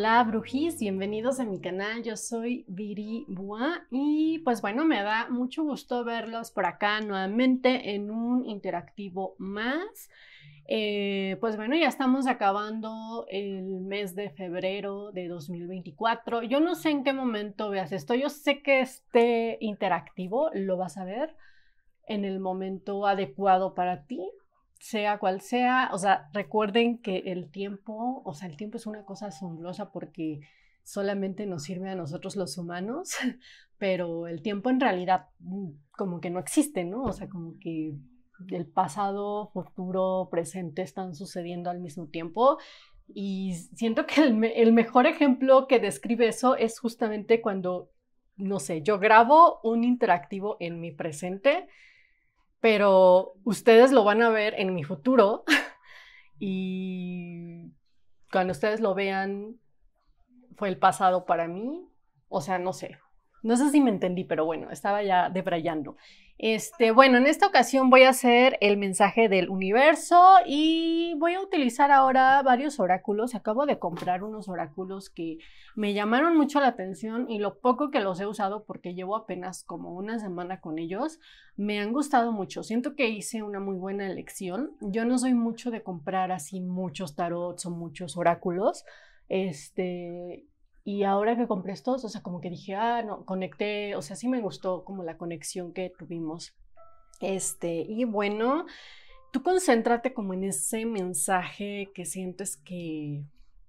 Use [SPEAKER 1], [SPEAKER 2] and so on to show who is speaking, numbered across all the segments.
[SPEAKER 1] Hola brujis, bienvenidos a mi canal, yo soy Viri Bua y pues bueno, me da mucho gusto verlos por acá nuevamente en un interactivo más. Eh, pues bueno, ya estamos acabando el mes de febrero de 2024. Yo no sé en qué momento veas esto, yo sé que este interactivo lo vas a ver en el momento adecuado para ti, sea cual sea, o sea, recuerden que el tiempo, o sea, el tiempo es una cosa asombrosa porque solamente nos sirve a nosotros los humanos, pero el tiempo en realidad mm, como que no existe, ¿no? O sea, como que el pasado, futuro, presente están sucediendo al mismo tiempo y siento que el, mejor ejemplo que describe eso es justamente cuando, no sé, yo grabo un interactivo en mi presente pero ustedes lo van a ver en mi futuro y cuando ustedes lo vean, fue el pasado para mí, o sea, no sé, no sé si me entendí, pero bueno, estaba ya debrayando. Este, bueno, en esta ocasión voy a hacer el mensaje del universo y voy a utilizar ahora varios oráculos. Acabo de comprar unos oráculos que me llamaron mucho la atención y lo poco que los he usado porque llevo apenas como una semana con ellos, me han gustado mucho. Siento que hice una muy buena elección. Yo no soy mucho de comprar así muchos tarots o muchos oráculos. Este, y ahora que compré estos, o sea, como que dije, ah, no, conecté, o sea, sí me gustó como la conexión que tuvimos. Este, y bueno, tú concéntrate como en ese mensaje que sientes que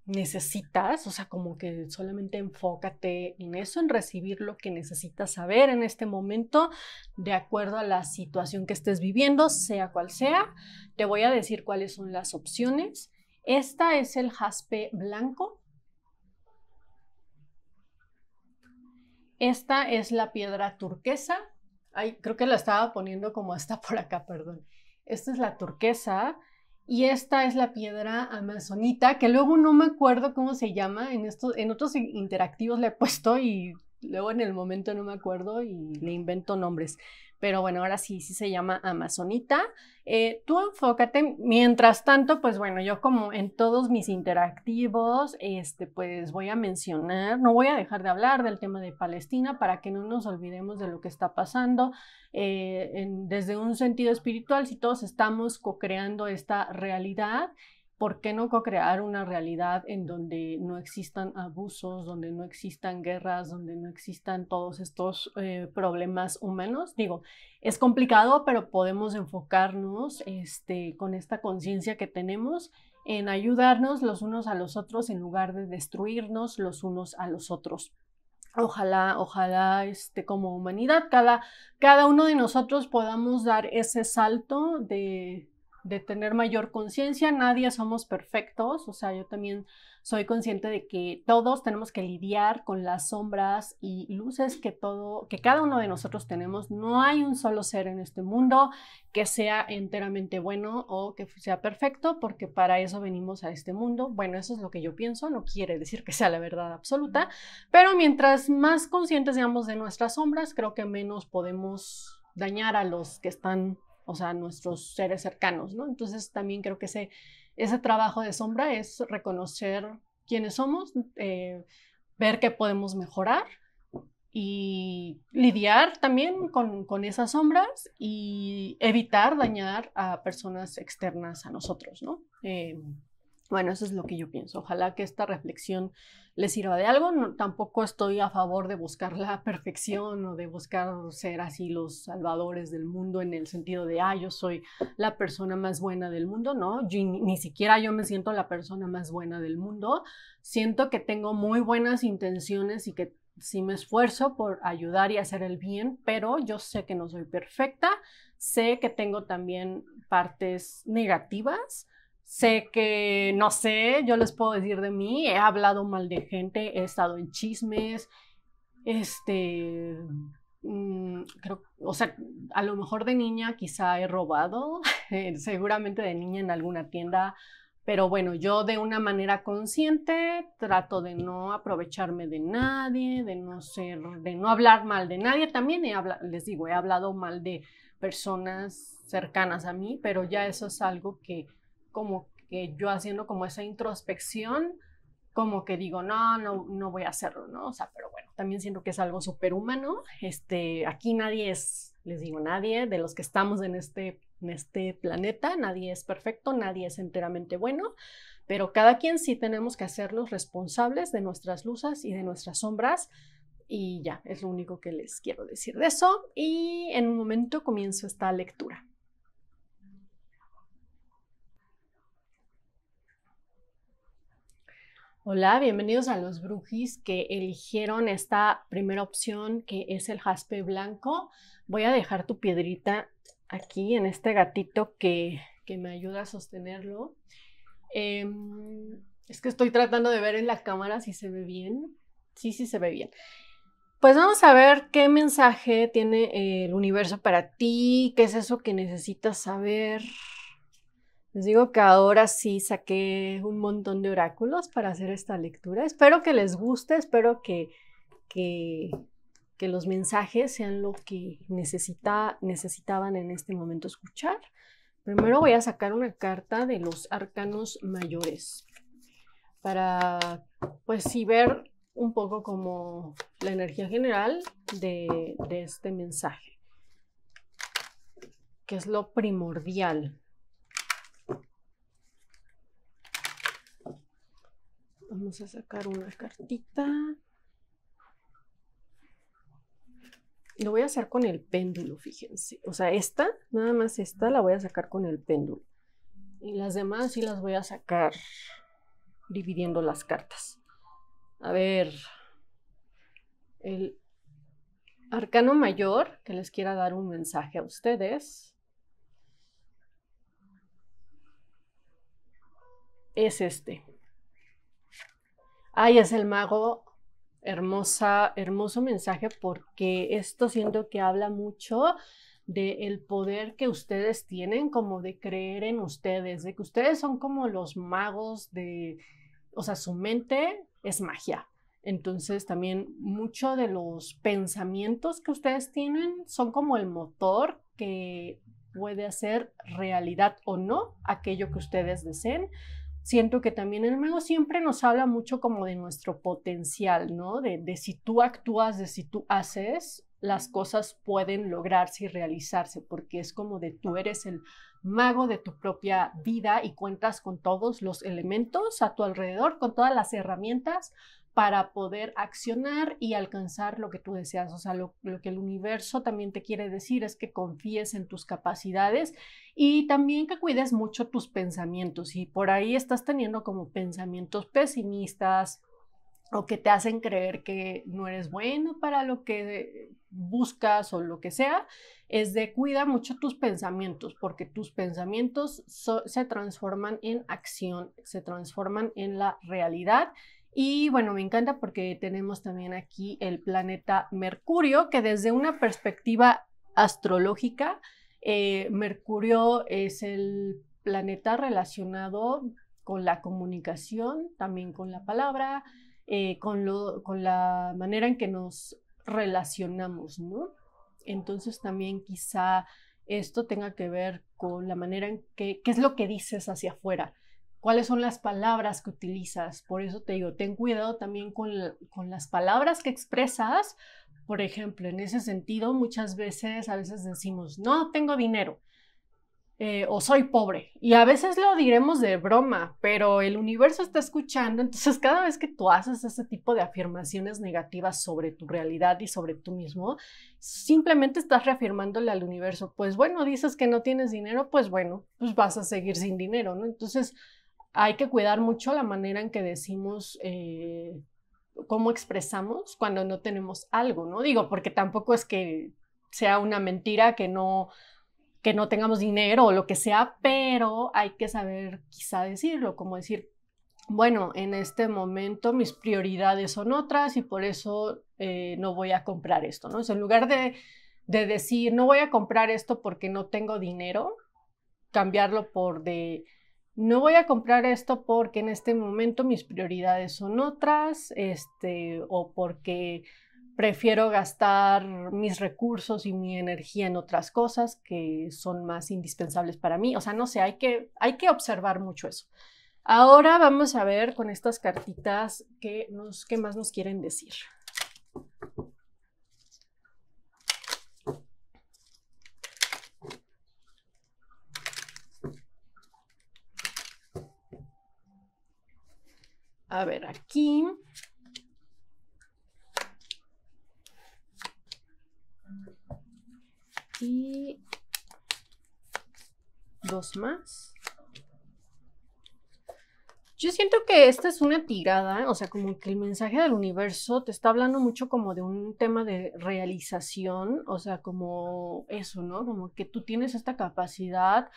[SPEAKER 1] necesitas, o sea, como que solamente enfócate en eso, en recibir lo que necesitas saber en este momento, de acuerdo a la situación que estés viviendo, sea cual sea. Te voy a decir cuáles son las opciones. Esta es el jaspe blanco, Esta es la piedra turquesa. creo que la estaba poniendo como hasta por acá, perdón. Esta es la turquesa y esta es la piedra amazonita, que luego no me acuerdo cómo se llama. En, en otros interactivos la he puesto y luego en el momento no me acuerdo y le invento nombres pero bueno, ahora sí, sí se llama Amazonita. Eh, tú enfócate, mientras tanto, pues bueno, yo como en todos mis interactivos, este, pues voy a mencionar, no voy a dejar de hablar del tema de Palestina para que no nos olvidemos de lo que está pasando. Eh, desde un sentido espiritual, si todos estamos co-creando esta realidad, ¿por qué no co-crear una realidad en donde no existan abusos, donde no existan guerras, donde no existan todos estos eh, problemas humanos? Digo, es complicado, pero podemos enfocarnos este, con esta conciencia que tenemos en ayudarnos los unos a los otros en lugar de destruirnos los unos a los otros. Ojalá, ojalá, este, como humanidad, cada, cada uno de nosotros podamos dar ese salto de de tener mayor conciencia, nadie somos perfectos, o sea, yo también soy consciente de que todos tenemos que lidiar con las sombras y luces que todo que cada uno de nosotros tenemos. No hay un solo ser en este mundo que sea enteramente bueno o que sea perfecto, porque para eso venimos a este mundo. Bueno, eso es lo que yo pienso, no quiere decir que sea la verdad absoluta, pero mientras más conscientes seamos de nuestras sombras, creo que menos podemos dañar a los que están o sea, nuestros seres cercanos, ¿no? Entonces también creo que ese, ese trabajo de sombra es reconocer quiénes somos, eh, ver qué podemos mejorar y lidiar también con, esas sombras y evitar dañar a personas externas a nosotros, ¿no? Eh, bueno, eso es lo que yo pienso. Ojalá que esta reflexión les sirva de algo. No, tampoco estoy a favor de buscar la perfección o de buscar ser así los salvadores del mundo en el sentido de, ah, yo soy la persona más buena del mundo. No, ni, siquiera yo me siento la persona más buena del mundo. Siento que tengo muy buenas intenciones y que sí me esfuerzo por ayudar y hacer el bien, pero yo sé que no soy perfecta. Sé que tengo también partes negativas sé que, no sé, yo les puedo decir de mí, he hablado mal de gente, he estado en chismes, este, mm, creo, o sea, a lo mejor de niña quizá he robado, eh, seguramente de niña en alguna tienda, pero bueno, yo de una manera consciente trato de no aprovecharme de nadie, de no ser, de no hablar mal de nadie. También he les digo, he hablado mal de personas cercanas a mí, pero ya eso es algo que como que yo haciendo como esa introspección, como que digo, no, no, voy a hacerlo, ¿no? O sea, pero bueno, también siento que es algo superhumano. Este, aquí nadie es, les digo, nadie de los que estamos en este, en este planeta, nadie es perfecto, nadie es enteramente bueno, pero cada quien sí tenemos que hacerlos responsables de nuestras luces y de nuestras sombras. Y ya, es lo único que les quiero decir de eso. Y en un momento comienzo esta lectura. Hola, bienvenidos a los brujis que eligieron esta primera opción que es el jaspe blanco. Voy a dejar tu piedrita aquí en este gatito que, me ayuda a sostenerlo. Em, es que estoy tratando de ver en la cámara si se ve bien. Sí, sí se ve bien. Pues vamos a ver qué mensaje tiene el universo para ti, qué es eso que necesitas saber. Les digo que ahora sí saqué un montón de oráculos para hacer esta lectura. Espero que les guste, espero que, los mensajes sean lo que necesitaban en este momento escuchar. Primero voy a sacar una carta de los arcanos mayores para, pues sí, ver un poco como la energía general de este mensaje, que es lo primordial, Vamos a sacar una cartita. Lo voy a hacer con el péndulo, fíjense. O sea, esta, nada más esta, la voy a sacar con el péndulo. Y las demás sí las voy a sacar dividiendo las cartas. A ver, el arcano mayor que les quiera dar un mensaje a ustedes es este. Ay, es el mago. Hermosa, hermoso mensaje porque esto siento que habla mucho del el poder que ustedes tienen, como de creer en ustedes, de que ustedes son como los magos de, o sea, su mente es magia. Entonces también mucho de los pensamientos que ustedes tienen son como el motor que puede hacer realidad o no aquello que ustedes deseen siento que también el mago siempre nos habla mucho como de nuestro potencial, ¿no? De, de, si tú actúas, de si tú haces, las cosas pueden lograrse y realizarse, porque es como de tú eres el mago de tu propia vida y cuentas con todos los elementos a tu alrededor, con todas las herramientas para poder accionar y alcanzar lo que tú deseas. O sea, lo, que el universo también te quiere decir es que confíes en tus capacidades y también que cuides mucho tus pensamientos. Y por ahí estás teniendo como pensamientos pesimistas o que te hacen creer que no eres bueno para lo que buscas o lo que sea, es de cuida mucho tus pensamientos, porque tus pensamientos se transforman en acción, se transforman en la realidad y bueno, me encanta porque tenemos también aquí el planeta Mercurio, que desde una perspectiva astrológica, eh, Mercurio es el planeta relacionado con la comunicación, también con la palabra, eh, con, con la manera en que nos relacionamos, ¿no? Entonces también quizá esto tenga que ver con la manera en que, qué es lo que dices hacia afuera, cuáles son las palabras que utilizas. Por eso te digo, ten cuidado también con, con, las palabras que expresas. Por ejemplo, en ese sentido, muchas veces, a veces decimos, no tengo dinero eh, o soy pobre. Y a veces lo diremos de broma, pero el universo está escuchando. Entonces, cada vez que tú haces ese tipo de afirmaciones negativas sobre tu realidad y sobre tú mismo, simplemente estás reafirmándole al universo, pues bueno, dices que no tienes dinero, pues bueno, pues vas a seguir sin dinero, ¿no? Entonces, hay que cuidar mucho la manera en que decimos eh, cómo expresamos cuando no tenemos algo, ¿no? Digo, porque tampoco es que sea una mentira que no que no tengamos dinero o lo que sea, pero hay que saber quizá decirlo, como decir, bueno, en este momento mis prioridades son otras y por eso eh, no voy a comprar esto, ¿no? O en lugar de, de decir, no voy a comprar esto porque no tengo dinero, cambiarlo por de, no voy a comprar esto porque en este momento mis prioridades son otras, este, o porque prefiero gastar mis recursos y mi energía en otras cosas que son más indispensables para mí. O sea, no sé, hay que, hay que observar mucho eso. Ahora vamos a ver con estas cartitas qué, nos, qué más nos quieren decir. A ver, aquí. Y dos más. Yo siento que esta es una tirada, o sea, como que el mensaje del universo te está hablando mucho como de un tema de realización, o sea, como eso, ¿no? Como que tú tienes esta capacidad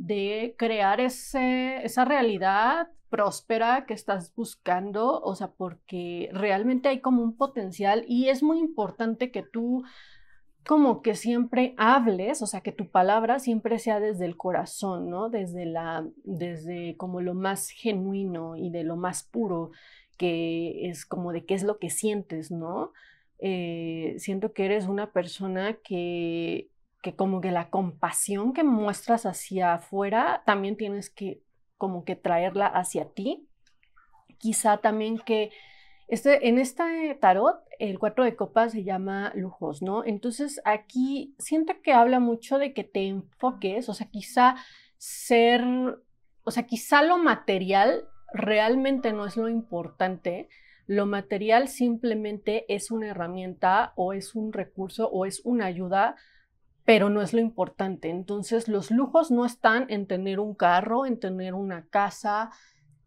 [SPEAKER 1] de crear ese, esa realidad próspera que estás buscando, o sea, porque realmente hay como un potencial y es muy importante que tú como que siempre hables, o sea, que tu palabra siempre sea desde el corazón, ¿no? Desde la desde como lo más genuino y de lo más puro, que es como de qué es lo que sientes, ¿no? Eh, siento que eres una persona que que como que la compasión que muestras hacia afuera también tienes que como que traerla hacia ti. Quizá también que este, en este tarot, el cuatro de copas se llama lujos, ¿no? Entonces aquí siento que habla mucho de que te enfoques, o sea, quizá ser, o sea, quizá lo material realmente no es lo importante, lo material simplemente es una herramienta o es un recurso o es una ayuda pero no es lo importante. Entonces los lujos no están en tener un carro, en tener una casa,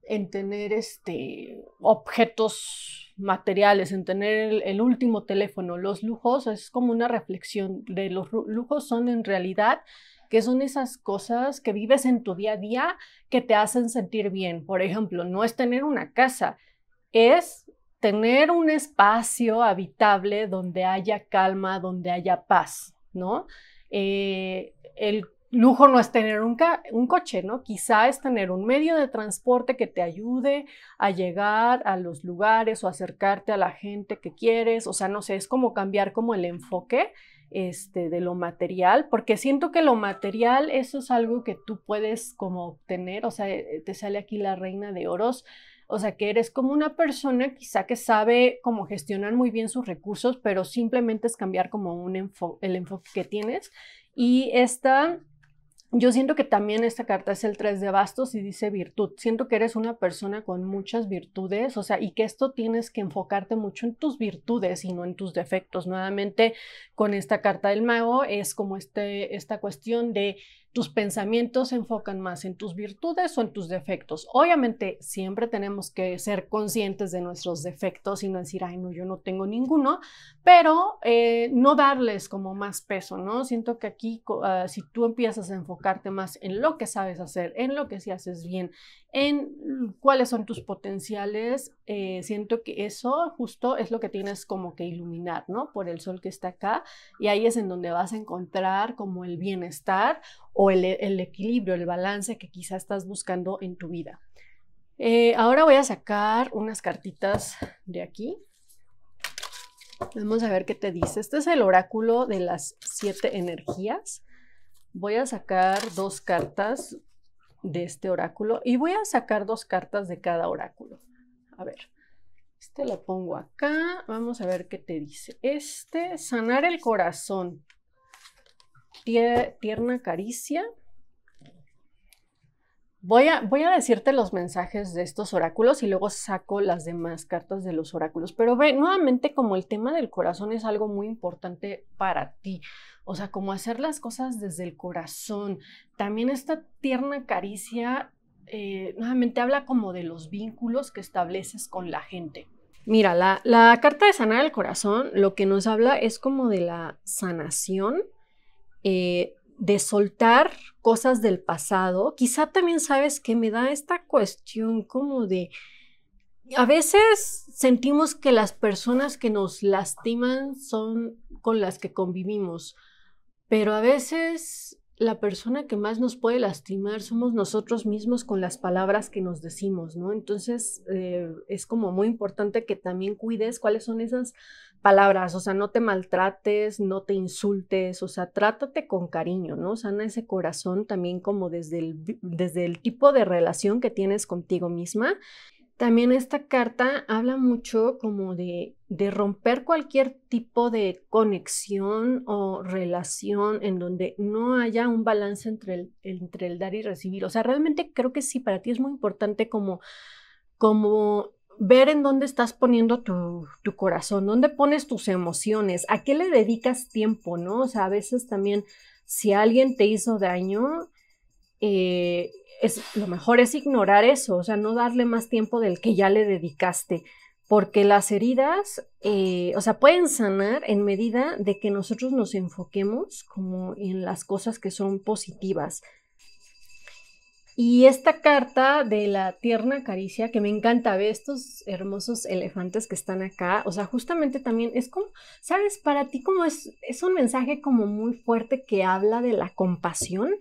[SPEAKER 1] en tener este, objetos materiales, en tener el, último teléfono. Los lujos es como una reflexión de los lujos son en realidad que son esas cosas que vives en tu día a día que te hacen sentir bien. Por ejemplo, no es tener una casa, es tener un espacio habitable donde haya calma, donde haya paz, ¿no? Eh, el lujo no es tener un, un, coche, ¿no? Quizá es tener un medio de transporte que te ayude a llegar a los lugares o acercarte a la gente que quieres, o sea, no sé, es como cambiar como el enfoque este, de lo material, porque siento que lo material, eso es algo que tú puedes como obtener, o sea, eh, te sale aquí la reina de oros, o sea, que eres como una persona quizá que sabe cómo gestionar muy bien sus recursos, pero simplemente es cambiar como un el enfoque que tienes. Y esta yo siento que también esta carta es el 3 de bastos y dice virtud. Siento que eres una persona con muchas virtudes, o sea, y que esto tienes que enfocarte mucho en tus virtudes y no en tus defectos. Nuevamente, con esta carta del mago es como este, esta cuestión de tus pensamientos se enfocan más en tus virtudes o en tus defectos. Obviamente, siempre tenemos que ser conscientes de nuestros defectos y no decir, ay, no, yo no tengo ninguno, pero eh, no darles como más peso, ¿no? Siento que aquí, ah, si tú empiezas a enfocarte más en lo que sabes hacer, en lo que sí haces bien, en cuáles son tus potenciales. Eh, siento que eso justo es lo que tienes como que iluminar, ¿no? Por el sol que está acá y ahí es en donde vas a encontrar como el bienestar o el, equilibrio, el balance que quizás estás buscando en tu vida. Eh, ahora voy a sacar unas cartitas de aquí. Vamos a ver qué te dice. Este es el oráculo de las siete energías. Voy a sacar dos cartas de este oráculo y voy a sacar dos cartas de cada oráculo. A ver, este lo pongo acá, vamos a ver qué te dice. Este, sanar el corazón, tierna caricia, Voy a, decirte los mensajes de estos oráculos y luego saco las demás cartas de los oráculos. Pero ve, nuevamente como el tema del corazón es algo muy importante para ti. O sea, como hacer las cosas desde el corazón. También esta tierna caricia, eh, nuevamente habla como de los vínculos que estableces con la gente. Mira, la, carta de sanar el corazón lo que nos habla es como de la sanación eh, de soltar cosas del pasado, quizá también sabes que me da esta cuestión como de, a veces sentimos que las personas que nos lastiman son con las que convivimos, pero a veces la persona que más nos puede lastimar somos nosotros mismos con las palabras que nos decimos, ¿no? Entonces eh, es como muy importante que también cuides cuáles son esas palabras, o sea, no te maltrates, no te insultes, o sea, trátate con cariño, ¿no? Sana ese corazón también como desde desde el tipo de relación que tienes contigo misma también esta carta habla mucho como de, romper cualquier tipo de conexión o relación en donde no haya un balance entre el, entre el dar y recibir. O sea, realmente creo que sí, para ti es muy importante como, como ver en dónde estás poniendo tu, tu, corazón, dónde pones tus emociones, a qué le dedicas tiempo, ¿no? O sea, a veces también si alguien te hizo daño, eh, lo mejor es ignorar eso, o sea, no darle más tiempo del que ya le dedicaste, porque las heridas, eh, o sea, pueden sanar en medida de que nosotros nos enfoquemos como en las cosas que son positivas. Y esta carta de la tierna caricia, que me encanta, ver estos hermosos elefantes que están acá, o sea, justamente también es como, ¿sabes? Para ti como es, es un mensaje como muy fuerte que habla de la compasión,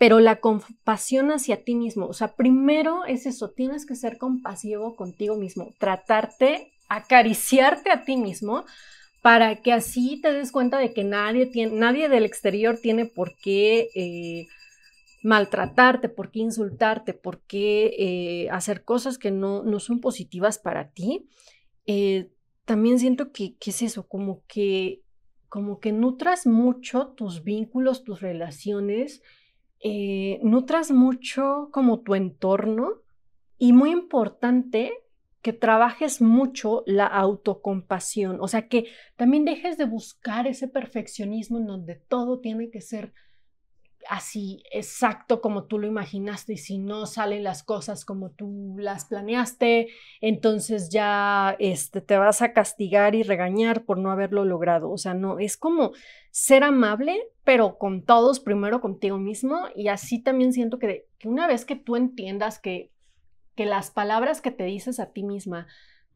[SPEAKER 1] pero la compasión hacia ti mismo, o sea, primero es eso, tienes que ser compasivo contigo mismo, tratarte, acariciarte a ti mismo para que así te des cuenta de que nadie, tiene, nadie del exterior tiene por qué eh, maltratarte, por qué insultarte, por qué eh, hacer cosas que no, son positivas para ti. Eh, también siento que, que es eso, como que, como que nutras mucho tus vínculos, tus relaciones, eh, nutras mucho como tu entorno y muy importante que trabajes mucho la autocompasión, o sea, que también dejes de buscar ese perfeccionismo en donde todo tiene que ser así exacto como tú lo imaginaste y si no salen las cosas como tú las planeaste, entonces ya este, te vas a castigar y regañar por no haberlo logrado. O sea, no, es como ser amable, pero con todos, primero contigo mismo y así también siento que, una vez que tú entiendas que, que las palabras que te dices a ti misma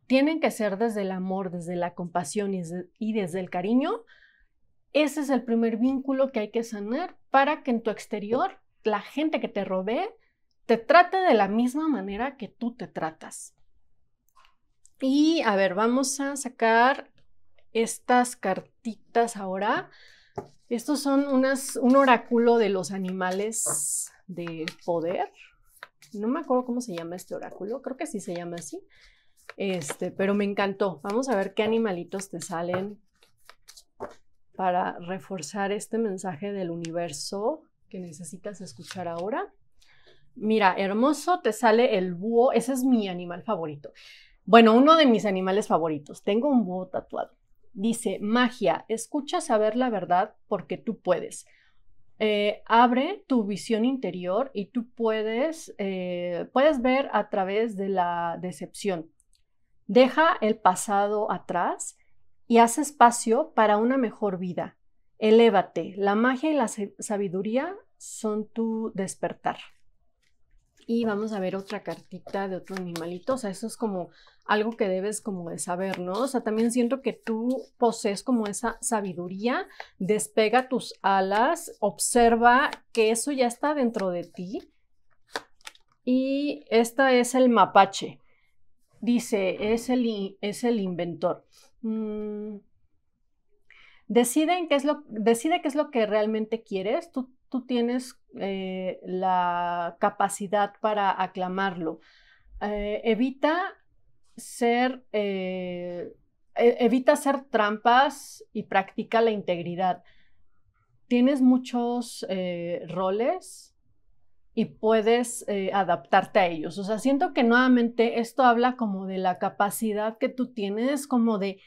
[SPEAKER 1] tienen que ser desde el amor, desde la compasión y desde el cariño, ese es el primer vínculo que hay que sanar para que en tu exterior la gente que te robe te trate de la misma manera que tú te tratas. Y a ver, vamos a sacar estas cartitas ahora. Estos son unas, un oráculo de los animales de poder. No me acuerdo cómo se llama este oráculo, creo que sí se llama así. Este, pero me encantó. Vamos a ver qué animalitos te salen para reforzar este mensaje del universo que necesitas escuchar ahora. Mira, hermoso, te sale el búho, ese es mi animal favorito. Bueno, uno de mis animales favoritos, tengo un búho tatuado. Dice, magia, escucha saber la verdad porque tú puedes. Eh, abre tu visión interior y tú puedes, eh, puedes ver a través de la decepción. Deja el pasado atrás y haz espacio para una mejor vida. Elévate, la magia y la sabiduría son tu despertar. Y vamos a ver otra cartita de otro animalito, o sea, eso es como algo que debes como de saber, ¿no? O sea, también siento que tú posees como esa sabiduría, despega tus alas, observa que eso ya está dentro de ti. Y esta es el mapache, dice, es el, es el inventor. Mm, qué es lo, decide qué es lo que realmente quieres. Tú, tú tienes eh, la capacidad para aclamarlo. Eh, evita ser eh, e-, evita hacer trampas y practica la integridad. Tienes muchos roles y puedes adaptarte a ellos. O sea, siento que nuevamente esto habla como de la capacidad que tú tienes, como de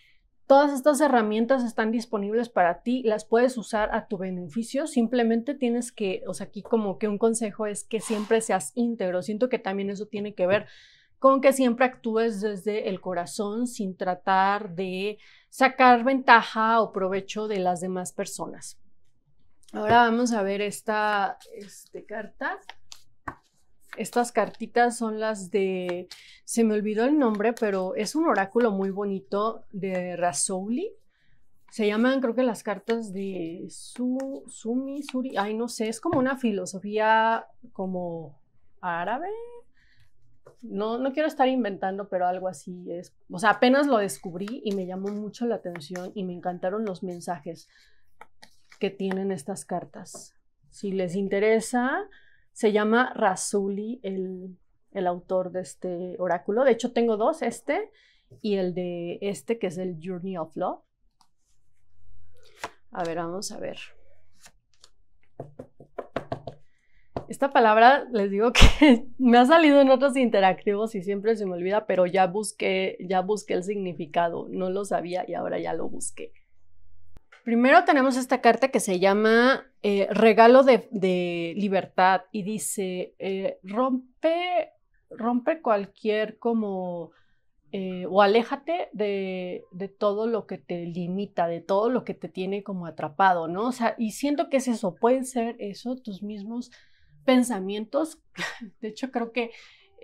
[SPEAKER 1] Todas estas herramientas están disponibles para ti, las puedes usar a tu beneficio, simplemente tienes que, o sea, aquí como que un consejo es que siempre seas íntegro, siento que también eso tiene que ver con que siempre actúes desde el corazón sin tratar de sacar ventaja o provecho de las demás personas. Ahora vamos a ver esta este, carta. Estas cartitas son las de, se me olvidó el nombre, pero es un oráculo muy bonito de Rasouli. Se llaman, creo que las cartas de Su, Sumi, Suri, ay, no sé, es como una filosofía como árabe. No, no quiero estar inventando, pero algo así es. O sea, apenas lo descubrí y me llamó mucho la atención y me encantaron los mensajes que tienen estas cartas. Si les interesa, se llama Rasuli, el, el autor de este oráculo. De hecho, tengo dos, este y el de este, que es el Journey of Love. A ver, vamos a ver. Esta palabra les digo que me ha salido en otros interactivos y siempre se me olvida, pero ya busqué, ya busqué el significado, no lo sabía y ahora ya lo busqué. Primero tenemos esta carta que se llama eh, Regalo de, Libertad y dice, eh, rompe, rompe cualquier como, eh, o aléjate de, de, todo lo que te limita, de todo lo que te tiene como atrapado, ¿no? O sea, y siento que es eso, pueden ser eso, tus mismos pensamientos. de hecho, creo que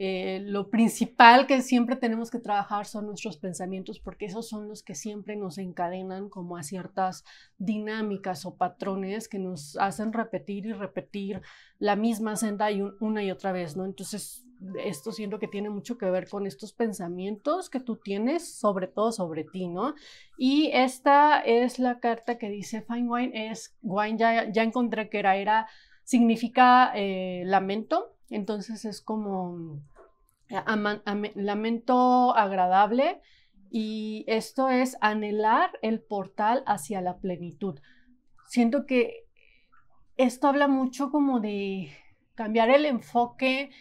[SPEAKER 1] eh, lo principal que siempre tenemos que trabajar son nuestros pensamientos, porque esos son los que siempre nos encadenan como a ciertas dinámicas o patrones que nos hacen repetir y repetir la misma senda y una y otra vez, ¿no? Entonces, esto siento que tiene mucho que ver con estos pensamientos que tú tienes, sobre todo sobre ti, ¿no? Y esta es la carta que dice Fine Wine, es Wine, ya, ya encontré que era, era significa eh, lamento, entonces es como eh, lamento agradable y esto es anhelar el portal hacia la plenitud. Siento que esto habla mucho como de cambiar el enfoque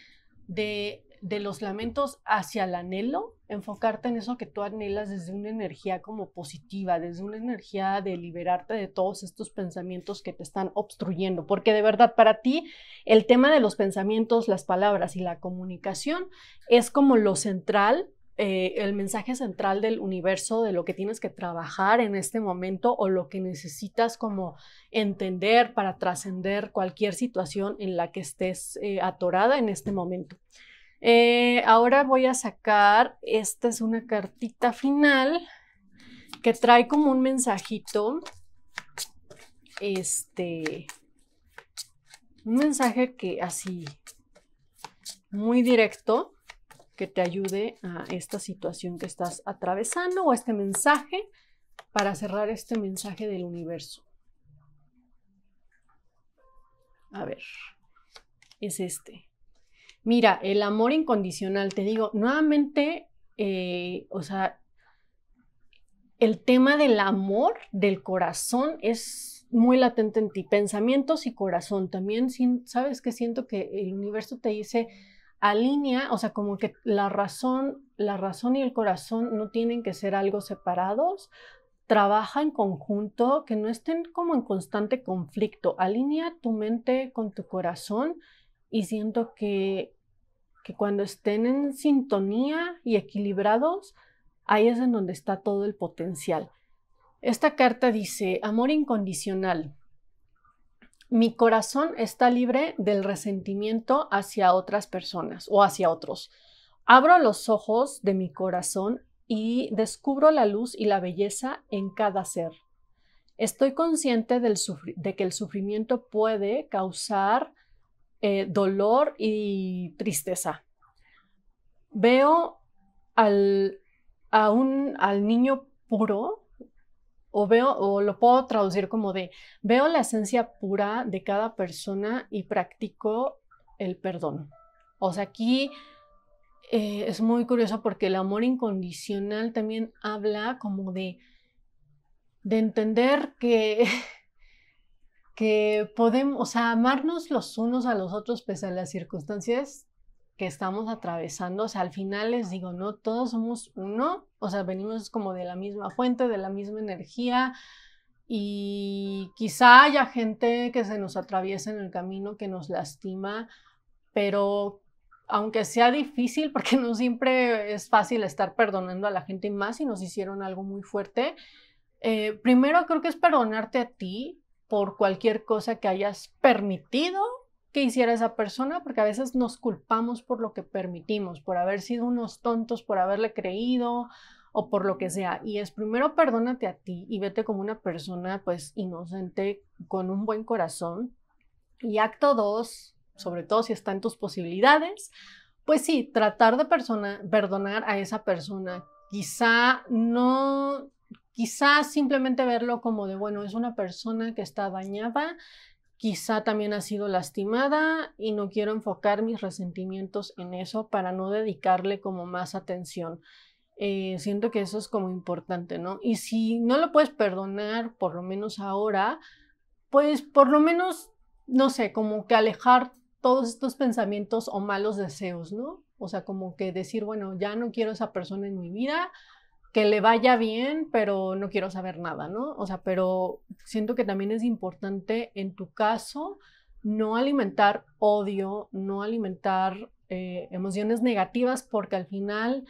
[SPEAKER 1] de de los lamentos hacia el anhelo, enfocarte en eso que tú anhelas desde una energía como positiva, desde una energía de liberarte de todos estos pensamientos que te están obstruyendo, porque de verdad para ti el tema de los pensamientos, las palabras y la comunicación es como lo central eh, el mensaje central del universo de lo que tienes que trabajar en este momento o lo que necesitas como entender para trascender cualquier situación en la que estés eh, atorada en este momento. Eh, ahora voy a sacar, esta es una cartita final que trae como un mensajito, este, un mensaje que así, muy directo, que te ayude a esta situación que estás atravesando o este mensaje para cerrar este mensaje del universo. A ver, es este. Mira, el amor incondicional, te digo, nuevamente, eh, o sea, el tema del amor, del corazón, es muy latente en ti, pensamientos y corazón. También, sabes que siento que el universo te dice, alinea, o sea, como que la razón, la razón y el corazón no tienen que ser algo separados, trabaja en conjunto, que no estén como en constante conflicto. Alinea tu mente con tu corazón y siento que que cuando estén en sintonía y equilibrados, ahí es en donde está todo el potencial. Esta carta dice, amor incondicional. Mi corazón está libre del resentimiento hacia otras personas o hacia otros. Abro los ojos de mi corazón y descubro la luz y la belleza en cada ser. Estoy consciente del de que el sufrimiento puede causar eh, dolor y tristeza. Veo al, a un, al niño puro o veo o lo puedo traducir como de veo la esencia pura de cada persona y practico el perdón. O sea, aquí eh, es muy curioso porque el amor incondicional también habla como de de entender que que podemos, o sea, amarnos los unos a los otros pese a las circunstancias que estamos atravesando. O sea, al final les digo, no, todos somos uno, o sea, venimos como de la misma fuente, de la misma energía. Y quizá haya gente que se nos atraviesa en el camino, que nos lastima, pero aunque sea difícil, porque no siempre es fácil estar perdonando a la gente más si nos hicieron algo muy fuerte, eh, primero creo que es perdonarte a ti, por cualquier cosa que hayas permitido que hiciera esa persona, porque a veces nos culpamos por lo que permitimos, por haber sido unos tontos, por haberle creído o por lo que sea. Y es primero perdónate a ti y vete como una persona pues inocente, con un buen corazón. Y acto dos, sobre todo si está en tus posibilidades, pues sí, tratar de persona, perdonar a esa persona. Quizá no Quizás simplemente verlo como de, bueno, es una persona que está dañada, quizá también ha sido lastimada y no quiero enfocar mis resentimientos en eso para no dedicarle como más atención. Eh, siento que eso es como importante, ¿no? Y si no lo puedes perdonar, por lo menos ahora, pues por lo menos, no sé, como que alejar todos estos pensamientos o malos deseos, ¿no? O sea, como que decir, bueno, ya no quiero a esa persona en mi vida, que le vaya bien, pero no quiero saber nada, ¿no? O sea, pero siento que también es importante en tu caso no alimentar odio, no alimentar eh, emociones negativas, porque al final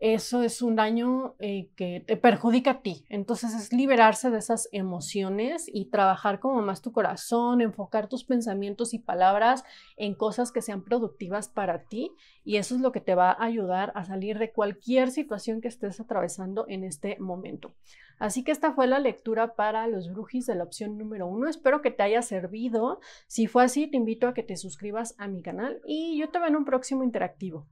[SPEAKER 1] eso es un daño eh, que te perjudica a ti. Entonces es liberarse de esas emociones y trabajar como más tu corazón, enfocar tus pensamientos y palabras en cosas que sean productivas para ti y eso es lo que te va a ayudar a salir de cualquier situación que estés atravesando en este momento. Así que esta fue la lectura para los brujis de la opción número uno. Espero que te haya servido. Si fue así, te invito a que te suscribas a mi canal y yo te veo en un próximo interactivo.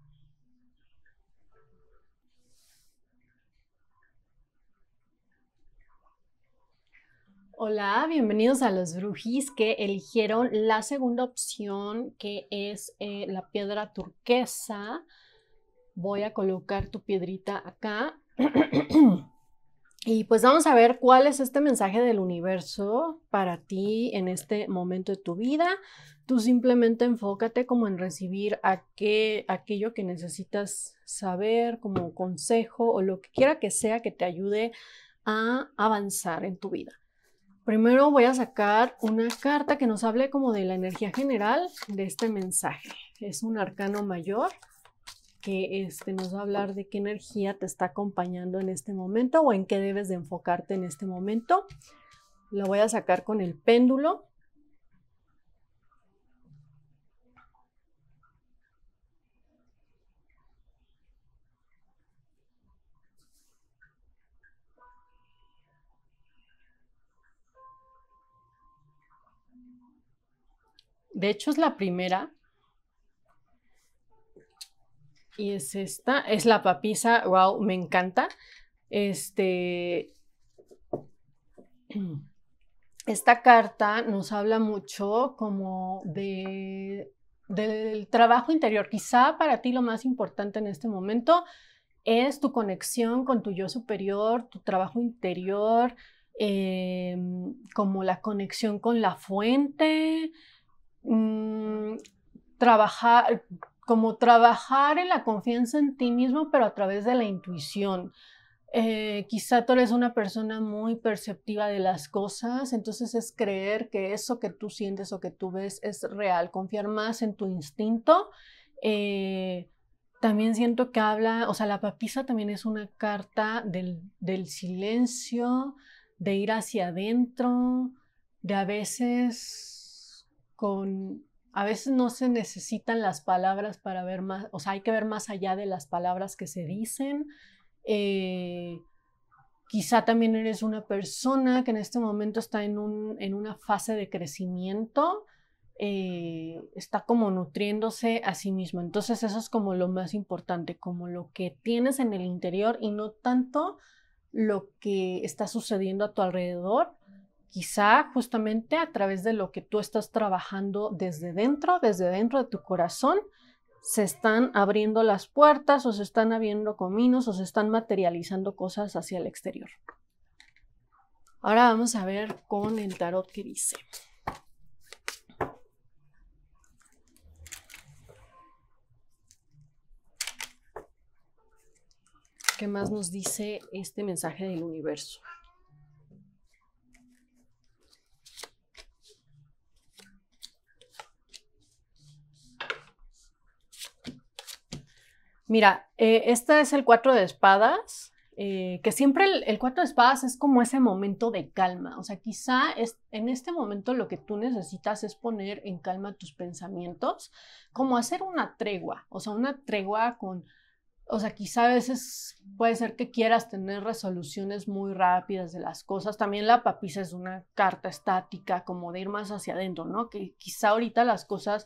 [SPEAKER 1] Hola, bienvenidos a los brujis que eligieron la segunda opción que es eh, la piedra turquesa. Voy a colocar tu piedrita acá. y pues vamos a ver cuál es este mensaje del universo para ti en este momento de tu vida. Tú simplemente enfócate como en recibir aquello que necesitas saber como consejo o lo que quiera que sea que te ayude a avanzar en tu vida. Primero voy a sacar una carta que nos hable como de la energía general de este mensaje. Es un arcano mayor que este, nos va a hablar de qué energía te está acompañando en este momento o en qué debes de enfocarte en este momento. La voy a sacar con el péndulo De hecho, es la primera. Y es esta, es la papisa, wow, me encanta. Este, esta carta nos habla mucho como de, del trabajo interior. Quizá para ti lo más importante en este momento es tu conexión con tu yo superior, tu trabajo interior, em, como la conexión con la fuente, Mm, trabajar, como trabajar en la confianza en ti mismo, pero a través de la intuición. Eh, quizá tú eres una persona muy perceptiva de las cosas, entonces es creer que eso que tú sientes o que tú ves es real, confiar más en tu instinto. Eh, también siento que habla, o sea, la papisa también es una carta del, del silencio, de ir hacia adentro, de a veces con, a veces no se necesitan las palabras para ver más, o sea, hay que ver más allá de las palabras que se dicen. Eh, quizá también eres una persona que en este momento está en, una fase de crecimiento, eh, está como nutriéndose a sí mismo. Entonces eso es como lo más importante, como lo que tienes en el interior y no tanto lo que está sucediendo a tu alrededor Quizá justamente a través de lo que tú estás trabajando desde dentro, desde dentro de tu corazón, se están abriendo las puertas o se están abriendo cominos o se están materializando cosas hacia el exterior. Ahora vamos a ver con el tarot que dice. ¿Qué más nos dice este mensaje del universo? Mira, este es el cuatro de espadas, eh, que siempre el, cuatro de espadas es como ese momento de calma. O sea, quizá es, en este momento lo que tú necesitas es poner en calma tus pensamientos, como hacer una tregua, o sea, una tregua con... O sea, quizá a veces puede ser que quieras tener resoluciones muy rápidas de las cosas. También la papisa es una carta estática, como de ir más hacia adentro, ¿no? Que quizá ahorita las cosas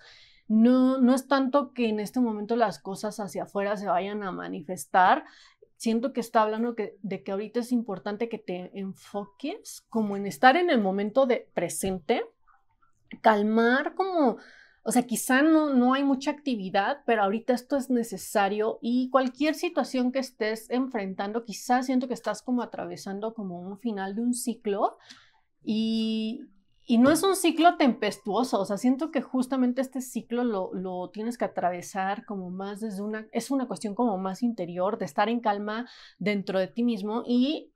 [SPEAKER 1] no, no es tanto que en este momento las cosas hacia afuera se vayan a manifestar. Siento que está hablando que, de que ahorita es importante que te enfoques como en estar en el momento de presente, calmar como, o sea, quizá no, no hay mucha actividad, pero ahorita esto es necesario y cualquier situación que estés enfrentando, quizá siento que estás como atravesando como un final de un ciclo y, y no es un ciclo tempestuoso, o sea, siento que justamente este ciclo lo, tienes que atravesar como más desde una, es una cuestión como más interior, de estar en calma dentro de ti mismo y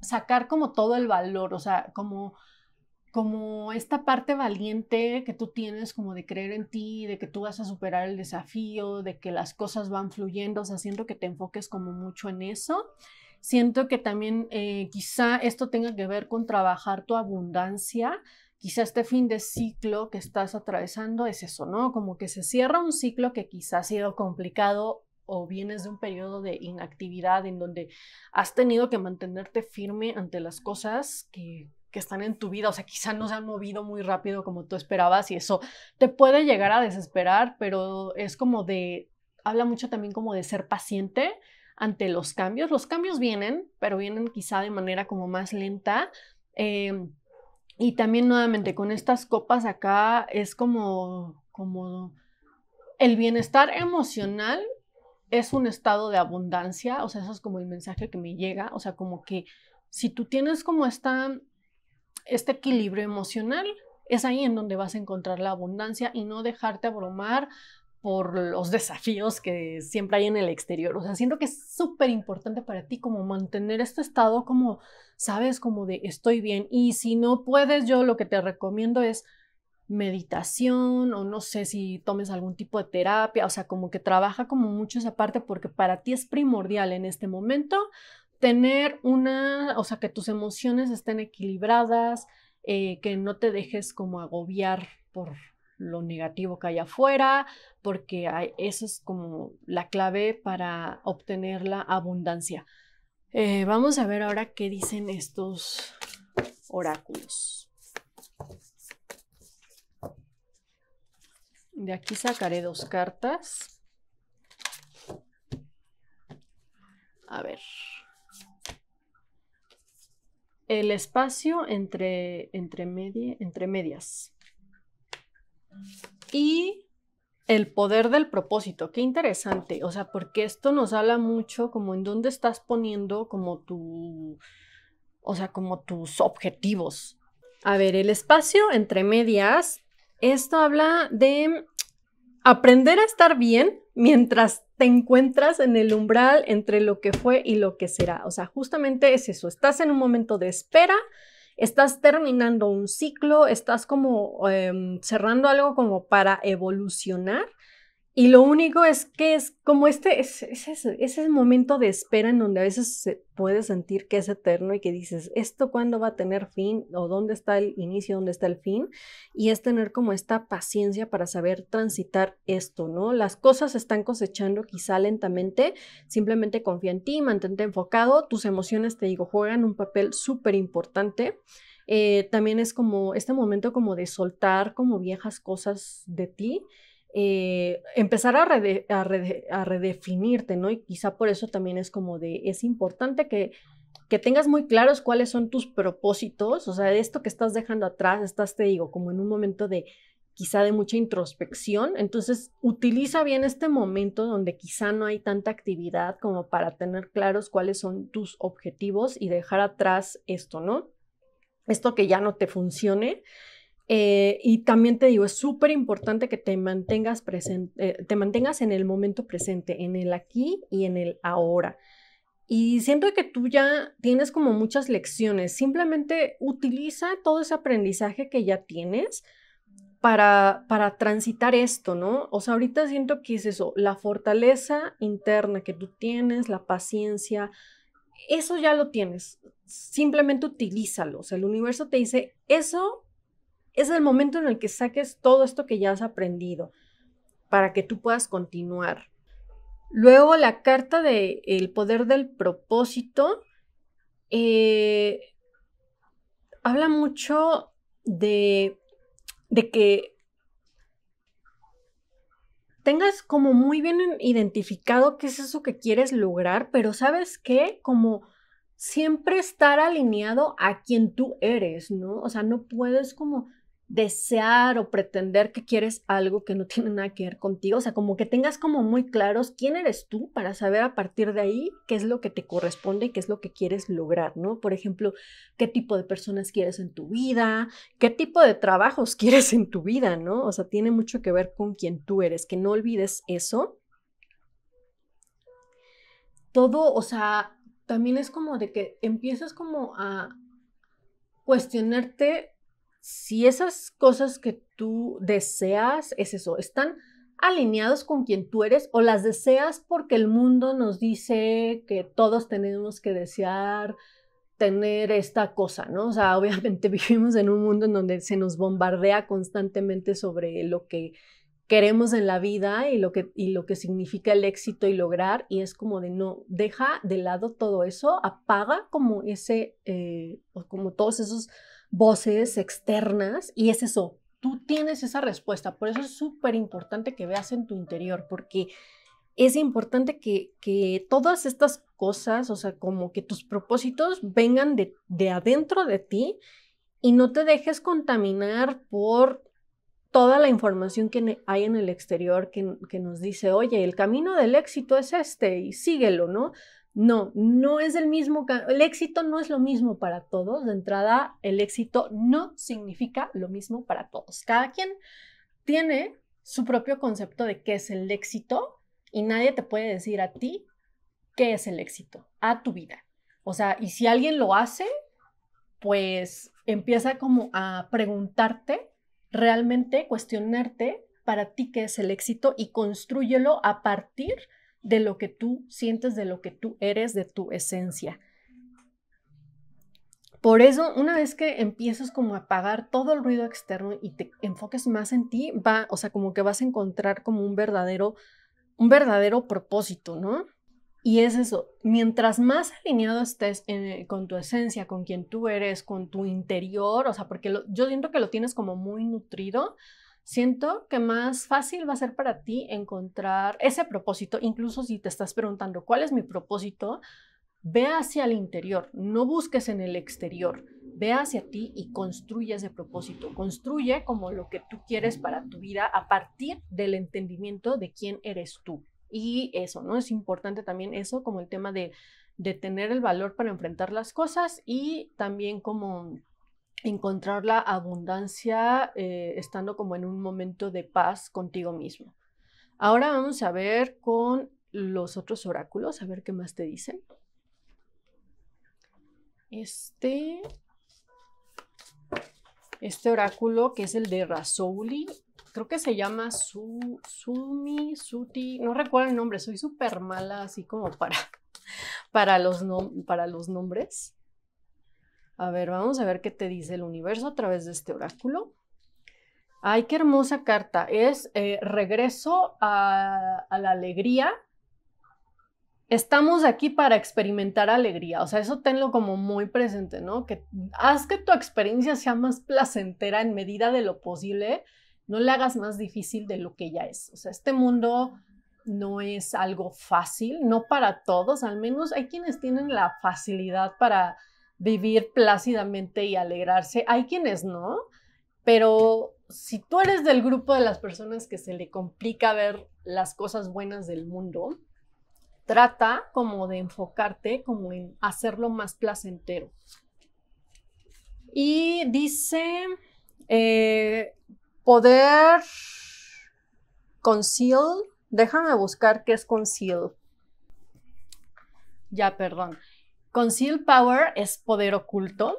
[SPEAKER 1] sacar como todo el valor, o sea, como como esta parte valiente que tú tienes como de creer en ti, de que tú vas a superar el desafío, de que las cosas van fluyendo, o sea, siento que te enfoques como mucho en eso Siento que también eh, quizá esto tenga que ver con trabajar tu abundancia. Quizá este fin de ciclo que estás atravesando es eso, ¿no? Como que se cierra un ciclo que quizá ha sido complicado o vienes de un periodo de inactividad en donde has tenido que mantenerte firme ante las cosas que, que, están en tu vida, o sea, quizá no se han movido muy rápido como tú esperabas y eso te puede llegar a desesperar, pero es como de, habla mucho también como de ser paciente ante los cambios. Los cambios vienen, pero vienen quizá de manera como más lenta. Em, y también nuevamente con estas copas acá es como, como el bienestar emocional es un estado de abundancia, o sea, eso es como el mensaje que me llega, o sea, como que si tú tienes como esta, este equilibrio emocional, es ahí en donde vas a encontrar la abundancia y no dejarte abrumar por los desafíos que siempre hay en el exterior. O sea, siento que es súper importante para ti como mantener este estado como, sabes, como de estoy bien. Y si no puedes, yo lo que te recomiendo es meditación o no sé si tomes algún tipo de terapia. O sea, como que trabaja como mucho esa parte porque para ti es primordial en este momento tener una, o sea, que tus emociones estén equilibradas, eh, que no te dejes como agobiar por lo negativo que hay afuera, porque eso es como la clave para obtener la abundancia. Eh, vamos a ver ahora qué dicen estos oráculos. De aquí sacaré dos cartas. A ver. El espacio entre, entre, media, entre medias. Y el poder del propósito, qué interesante, o sea, porque esto nos habla mucho como en dónde estás poniendo como tu, o sea, como tus objetivos. A ver, el espacio entre medias, esto habla de aprender a estar bien mientras te encuentras en el umbral entre lo que fue y lo que será. O sea, justamente es eso, estás en un momento de espera, estás terminando un ciclo, estás como em, cerrando algo como para evolucionar y lo único es que es como este, es, ese, momento de espera en donde a veces se puede sentir que es eterno y que dices, ¿esto cuándo va a tener fin? ¿O dónde está el inicio? ¿Dónde está el fin? Y es tener como esta paciencia para saber transitar esto, ¿no? Las cosas están cosechando quizá lentamente, simplemente confía en ti, mantente enfocado, tus emociones, te digo, juegan un papel súper importante. Eh, también es como este momento como de soltar como viejas cosas de ti eh, empezar a, redefinirte, ¿no? Y quizá por eso también es como de, es importante que, que tengas muy claros cuáles son tus propósitos, o sea, de esto que estás dejando atrás, estás, te digo, como en un momento de quizá de mucha introspección, entonces utiliza bien este momento donde quizá no hay tanta actividad como para tener claros cuáles son tus objetivos y dejar atrás esto, ¿no? Esto que ya no te funcione eh, y también te digo, es súper importante que te mantengas, presente, eh, te mantengas en el momento presente, en el aquí y en el ahora. Y siento que tú ya tienes como muchas lecciones. Simplemente utiliza todo ese aprendizaje que ya tienes para, para transitar esto, ¿no? O sea, ahorita siento que es eso, la fortaleza interna que tú tienes, la paciencia, eso ya lo tienes. Simplemente utilízalo. O sea, el universo te dice, eso es el momento en el que saques todo esto que ya has aprendido para que tú puedas continuar. Luego la carta del poder del propósito eh, habla mucho de, de que tengas como muy bien identificado qué es eso que quieres lograr, pero sabes qué, como siempre estar alineado a quien tú eres, ¿no? O sea, no puedes como desear o pretender que quieres algo que no tiene nada que ver contigo, o sea, como que tengas como muy claros quién eres tú para saber a partir de ahí qué es lo que te corresponde y qué es lo que quieres lograr, ¿no? Por ejemplo, qué tipo de personas quieres en tu vida, qué tipo de trabajos quieres en tu vida, ¿no? O sea, tiene mucho que ver con quién tú eres, que no olvides eso. Todo, o sea, también es como de que empiezas como a cuestionarte si esas cosas que tú deseas, es eso, están alineados con quien tú eres o las deseas porque el mundo nos dice que todos tenemos que desear tener esta cosa, ¿no? O sea, obviamente vivimos en un mundo en donde se nos bombardea constantemente sobre lo que queremos en la vida y lo que, y lo que significa el éxito y lograr, y es como de no, deja de lado todo eso, apaga como ese, eh, como todos esos voces externas y es eso, tú tienes esa respuesta. Por eso es súper importante que veas en tu interior, porque es importante que, que, todas estas cosas, o sea, como que tus propósitos vengan de, de adentro de ti y no te dejes contaminar por toda la información que hay en el exterior que, que, nos dice, oye, el camino del éxito es este y síguelo, ¿no? No, no es el mismo, el éxito no es lo mismo para todos. De entrada, el éxito no significa lo mismo para todos. Cada quien tiene su propio concepto de qué es el éxito y nadie te puede decir a ti qué es el éxito, a tu vida. O sea, y si alguien lo hace, pues empieza como a preguntarte, realmente cuestionarte para ti qué es el éxito y construyelo a partir de de lo que tú sientes, de lo que tú eres, de tu esencia. Por eso, una vez que empiezas como a apagar todo el ruido externo y te enfoques más en ti, va, o sea, como que vas a encontrar como un verdadero, un verdadero propósito, ¿no? Y es eso, mientras más alineado estés eh, con tu esencia, con quien tú eres, con tu interior, o sea, porque yo siento que lo tienes como muy nutrido, siento que más fácil va a ser para ti encontrar ese propósito, incluso si te estás preguntando cuál es mi propósito, ve hacia el interior, no busques en el exterior, ve hacia ti y construye ese propósito, construye como lo que tú quieres para tu vida a partir del entendimiento de quién eres tú. Y eso, ¿no? Es importante también eso como el tema de, de tener el valor para enfrentar las cosas y también como encontrar la abundancia eh, estando como en un momento de paz contigo mismo. Ahora vamos a ver con los otros oráculos, a ver qué más te dicen. Este, este oráculo que es el de Rasouli, creo que se llama Su, Sumi, Suti, no recuerdo el nombre, soy súper mala así como para, para, los, para los nombres. A ver, vamos a ver qué te dice el universo a través de este oráculo. Ay, qué hermosa carta. Es eh, regreso a, a la alegría. Estamos aquí para experimentar alegría. O sea, eso tenlo como muy presente, ¿no? Que haz que tu experiencia sea más placentera en medida de lo posible. No la hagas más difícil de lo que ya es. O sea, este mundo no es algo fácil, no para todos. Al menos hay quienes tienen la facilidad para vivir plácidamente y alegrarse. Hay quienes no, pero si tú eres del grupo de las personas que se le complica ver las cosas buenas del mundo, trata como de enfocarte como en hacerlo más placentero. Y dice eh, poder conceal. Déjame buscar qué es conceal. Ya, perdón. Conceal Power es poder oculto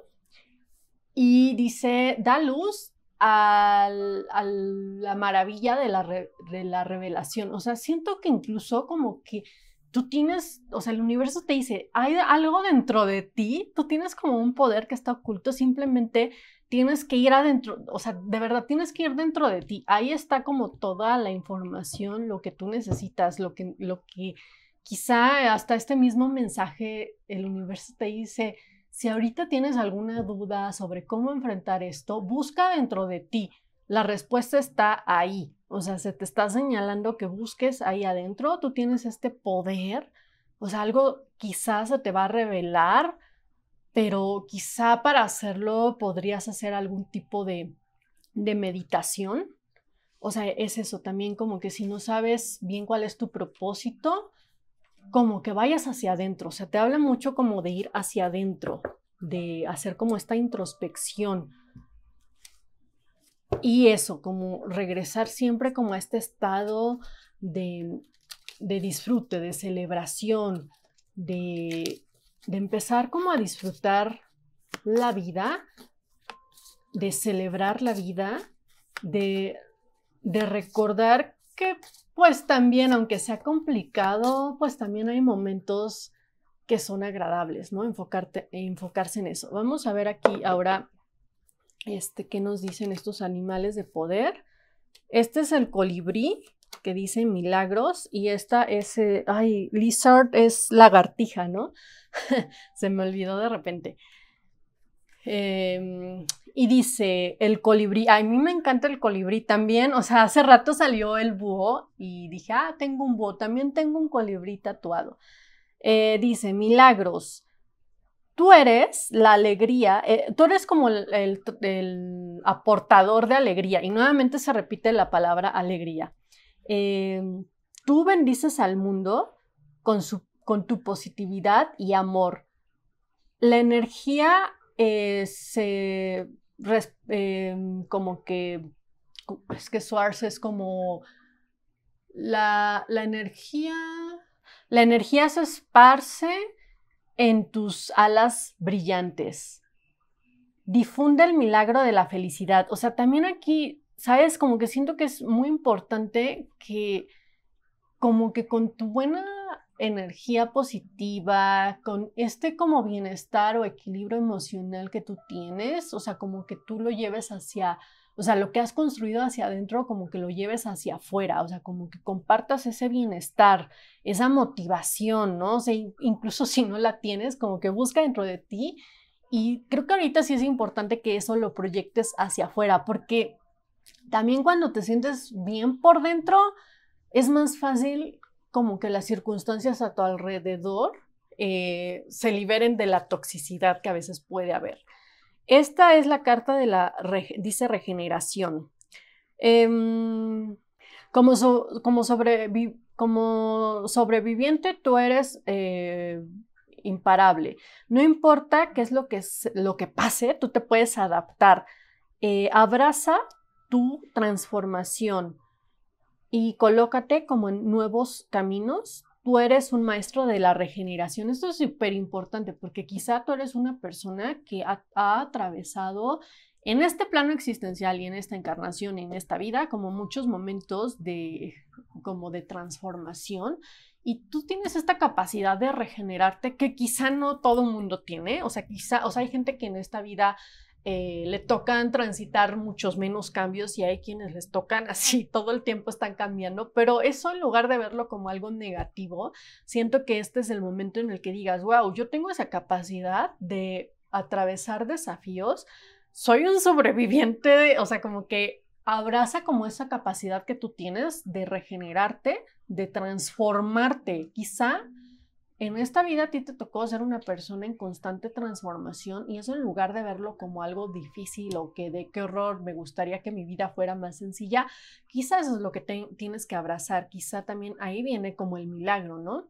[SPEAKER 1] y dice, da luz a la maravilla de la, de la revelación. O sea, siento que incluso como que tú tienes, o sea, el universo te dice, hay algo dentro de ti, tú tienes como un poder que está oculto, simplemente tienes que ir adentro, o sea, de verdad tienes que ir dentro de ti. Ahí está como toda la información, lo que tú necesitas, lo que, lo que quizá hasta este mismo mensaje el universo te dice, si ahorita tienes alguna duda sobre cómo enfrentar esto, busca dentro de ti. La respuesta está ahí. O sea, se te está señalando que busques ahí adentro, tú tienes este poder. O sea, algo quizás se te va a revelar, pero quizá para hacerlo podrías hacer algún tipo de, de meditación. O sea, es eso también como que si no sabes bien cuál es tu propósito, como que vayas hacia adentro, o sea, te habla mucho como de ir hacia adentro, de hacer como esta introspección. Y eso, como regresar siempre como a este estado de, disfrute, de celebración, de, empezar como a disfrutar la vida, de celebrar la vida, de, de recordar que pues también, aunque sea complicado, pues también hay momentos que son agradables, ¿no? Enfocarte, e enfocarse en eso. Vamos a ver aquí ahora este, qué nos dicen estos animales de poder. Este es el colibrí, que dice milagros, y esta es, eh, ay, lizard es lagartija, ¿no? Se me olvidó de repente. Em, y dice, el colibrí, a mí me encanta el colibrí también, o sea, hace rato salió el búho y dije, ah, tengo un búho, también tengo un colibrí tatuado. Eh, dice, milagros, tú eres la alegría, eh, tú eres como el, aportador de alegría, y nuevamente se repite la palabra alegría. Em, tú bendices al mundo con, con tu positividad y amor. La energía eh, se, em, como que, es que arce es como la, la energía, la energía se esparce en tus alas brillantes. Difunde el milagro de la felicidad. O sea, también aquí, ¿sabes? Como que siento que es muy importante que como que con tu buena energía positiva, con este como bienestar o equilibrio emocional que tú tienes, o sea, como que tú lo lleves hacia, o sea, lo que has construido hacia adentro, como que lo lleves hacia afuera, o sea, como que compartas ese bienestar, esa motivación, ¿no? O sea, incluso si no la tienes, como que busca dentro de ti. Y creo que ahorita sí es importante que eso lo proyectes hacia afuera, porque también cuando te sientes bien por dentro, es más fácil como que las circunstancias a tu alrededor eh, se liberen de la toxicidad que a veces puede haber. Esta es la carta de la, dice regeneración. Em, como, como, sobreviviente tú eres eh, imparable. No importa qué es lo que, lo que pase, tú te puedes adaptar. Eh, abraza tu transformación y colócate como en nuevos caminos. Tú eres un maestro de la regeneración. Esto es súper importante porque quizá tú eres una persona que ha, atravesado en este plano existencial y en esta encarnación, y en esta vida, como muchos momentos de, como de transformación. Y tú tienes esta capacidad de regenerarte que quizá no todo el mundo tiene. O sea, quizá, o sea, hay gente que en esta vida eh, le tocan transitar muchos menos cambios y hay quienes les tocan así, todo el tiempo están cambiando, pero eso en lugar de verlo como algo negativo, siento que este es el momento en el que digas, wow, yo tengo esa capacidad de atravesar desafíos, soy un sobreviviente, o sea, como que abraza como esa capacidad que tú tienes de regenerarte, de transformarte. Quizá en esta vida a ti te tocó ser una persona en constante transformación y eso en lugar de verlo como algo difícil o que de qué horror me gustaría que mi vida fuera más sencilla, quizás es lo que tienes que abrazar, quizá también ahí viene como el milagro, ¿no?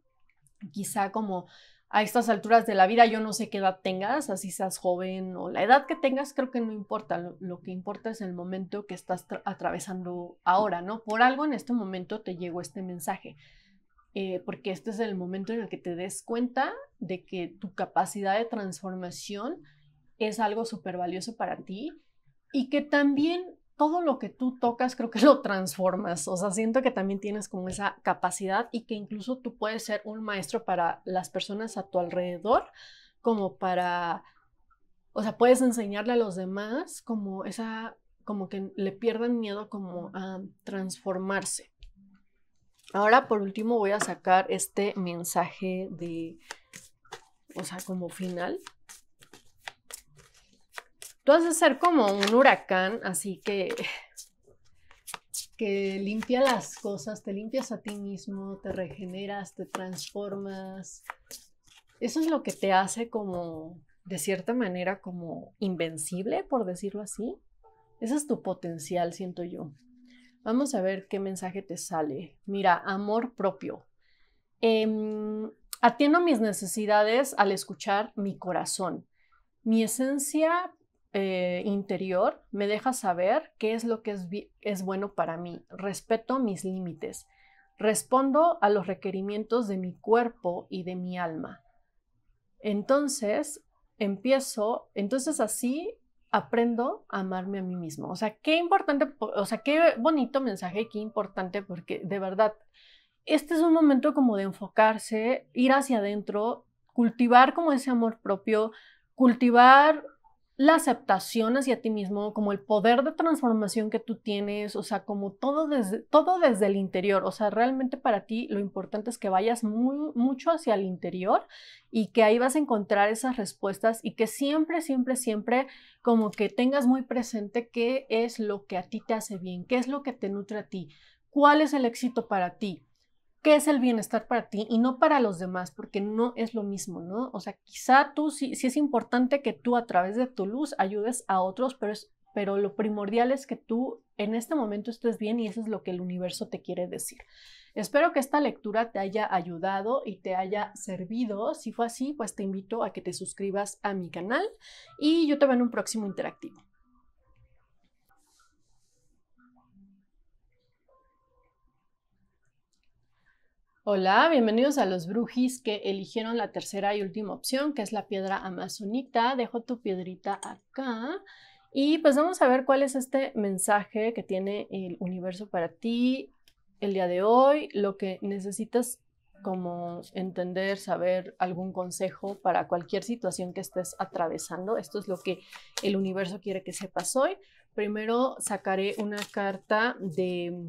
[SPEAKER 1] Quizá como a estas alturas de la vida yo no sé qué edad tengas, así seas joven o la edad que tengas creo que no importa, lo que importa es el momento que estás atravesando ahora, ¿no? Por algo en este momento te llegó este mensaje eh, porque este es el momento en el que te des cuenta de que tu capacidad de transformación es algo súper valioso para ti y que también todo lo que tú tocas creo que lo transformas. O sea, siento que también tienes como esa capacidad y que incluso tú puedes ser un maestro para las personas a tu alrededor, como para, o sea, puedes enseñarle a los demás como esa, como que le pierdan miedo como a transformarse. Ahora por último voy a sacar este mensaje de, o sea, como final. Tú vas a ser como un huracán, así que que limpia las cosas, te limpias a ti mismo, te regeneras, te transformas. Eso es lo que te hace como, de cierta manera, como invencible, por decirlo así. Ese es tu potencial, siento yo. Vamos a ver qué mensaje te sale. Mira, amor propio. Em, atiendo mis necesidades al escuchar mi corazón. Mi esencia eh, interior me deja saber qué es lo que es, es bueno para mí. Respeto mis límites. Respondo a los requerimientos de mi cuerpo y de mi alma. Entonces, empiezo, entonces así aprendo a amarme a mí mismo. O sea, qué importante, o sea, qué bonito mensaje qué importante porque de verdad, este es un momento como de enfocarse, ir hacia adentro, cultivar como ese amor propio, cultivar la aceptación hacia ti mismo, como el poder de transformación que tú tienes, o sea, como todo desde, todo desde el interior, o sea, realmente para ti lo importante es que vayas muy, mucho hacia el interior y que ahí vas a encontrar esas respuestas y que siempre, siempre, siempre como que tengas muy presente qué es lo que a ti te hace bien, qué es lo que te nutre a ti, cuál es el éxito para ti, qué es el bienestar para ti y no para los demás, porque no es lo mismo, ¿no? O sea, quizá tú sí, es importante que tú a través de tu luz ayudes a otros, pero, pero lo primordial es que tú en este momento estés bien y eso es lo que el universo te quiere decir. Espero que esta lectura te haya ayudado y te haya servido. Si fue así, pues te invito a que te suscribas a mi canal y yo te veo en un próximo interactivo. Hola, bienvenidos a los brujis que eligieron la tercera y última opción, que es la piedra amazonita. Dejo tu piedrita acá. Y pues vamos a ver cuál es este mensaje que tiene el universo para ti el día de hoy, lo que necesitas como entender, saber algún consejo para cualquier situación que estés atravesando. Esto es lo que el universo quiere que sepas hoy. Primero sacaré una carta de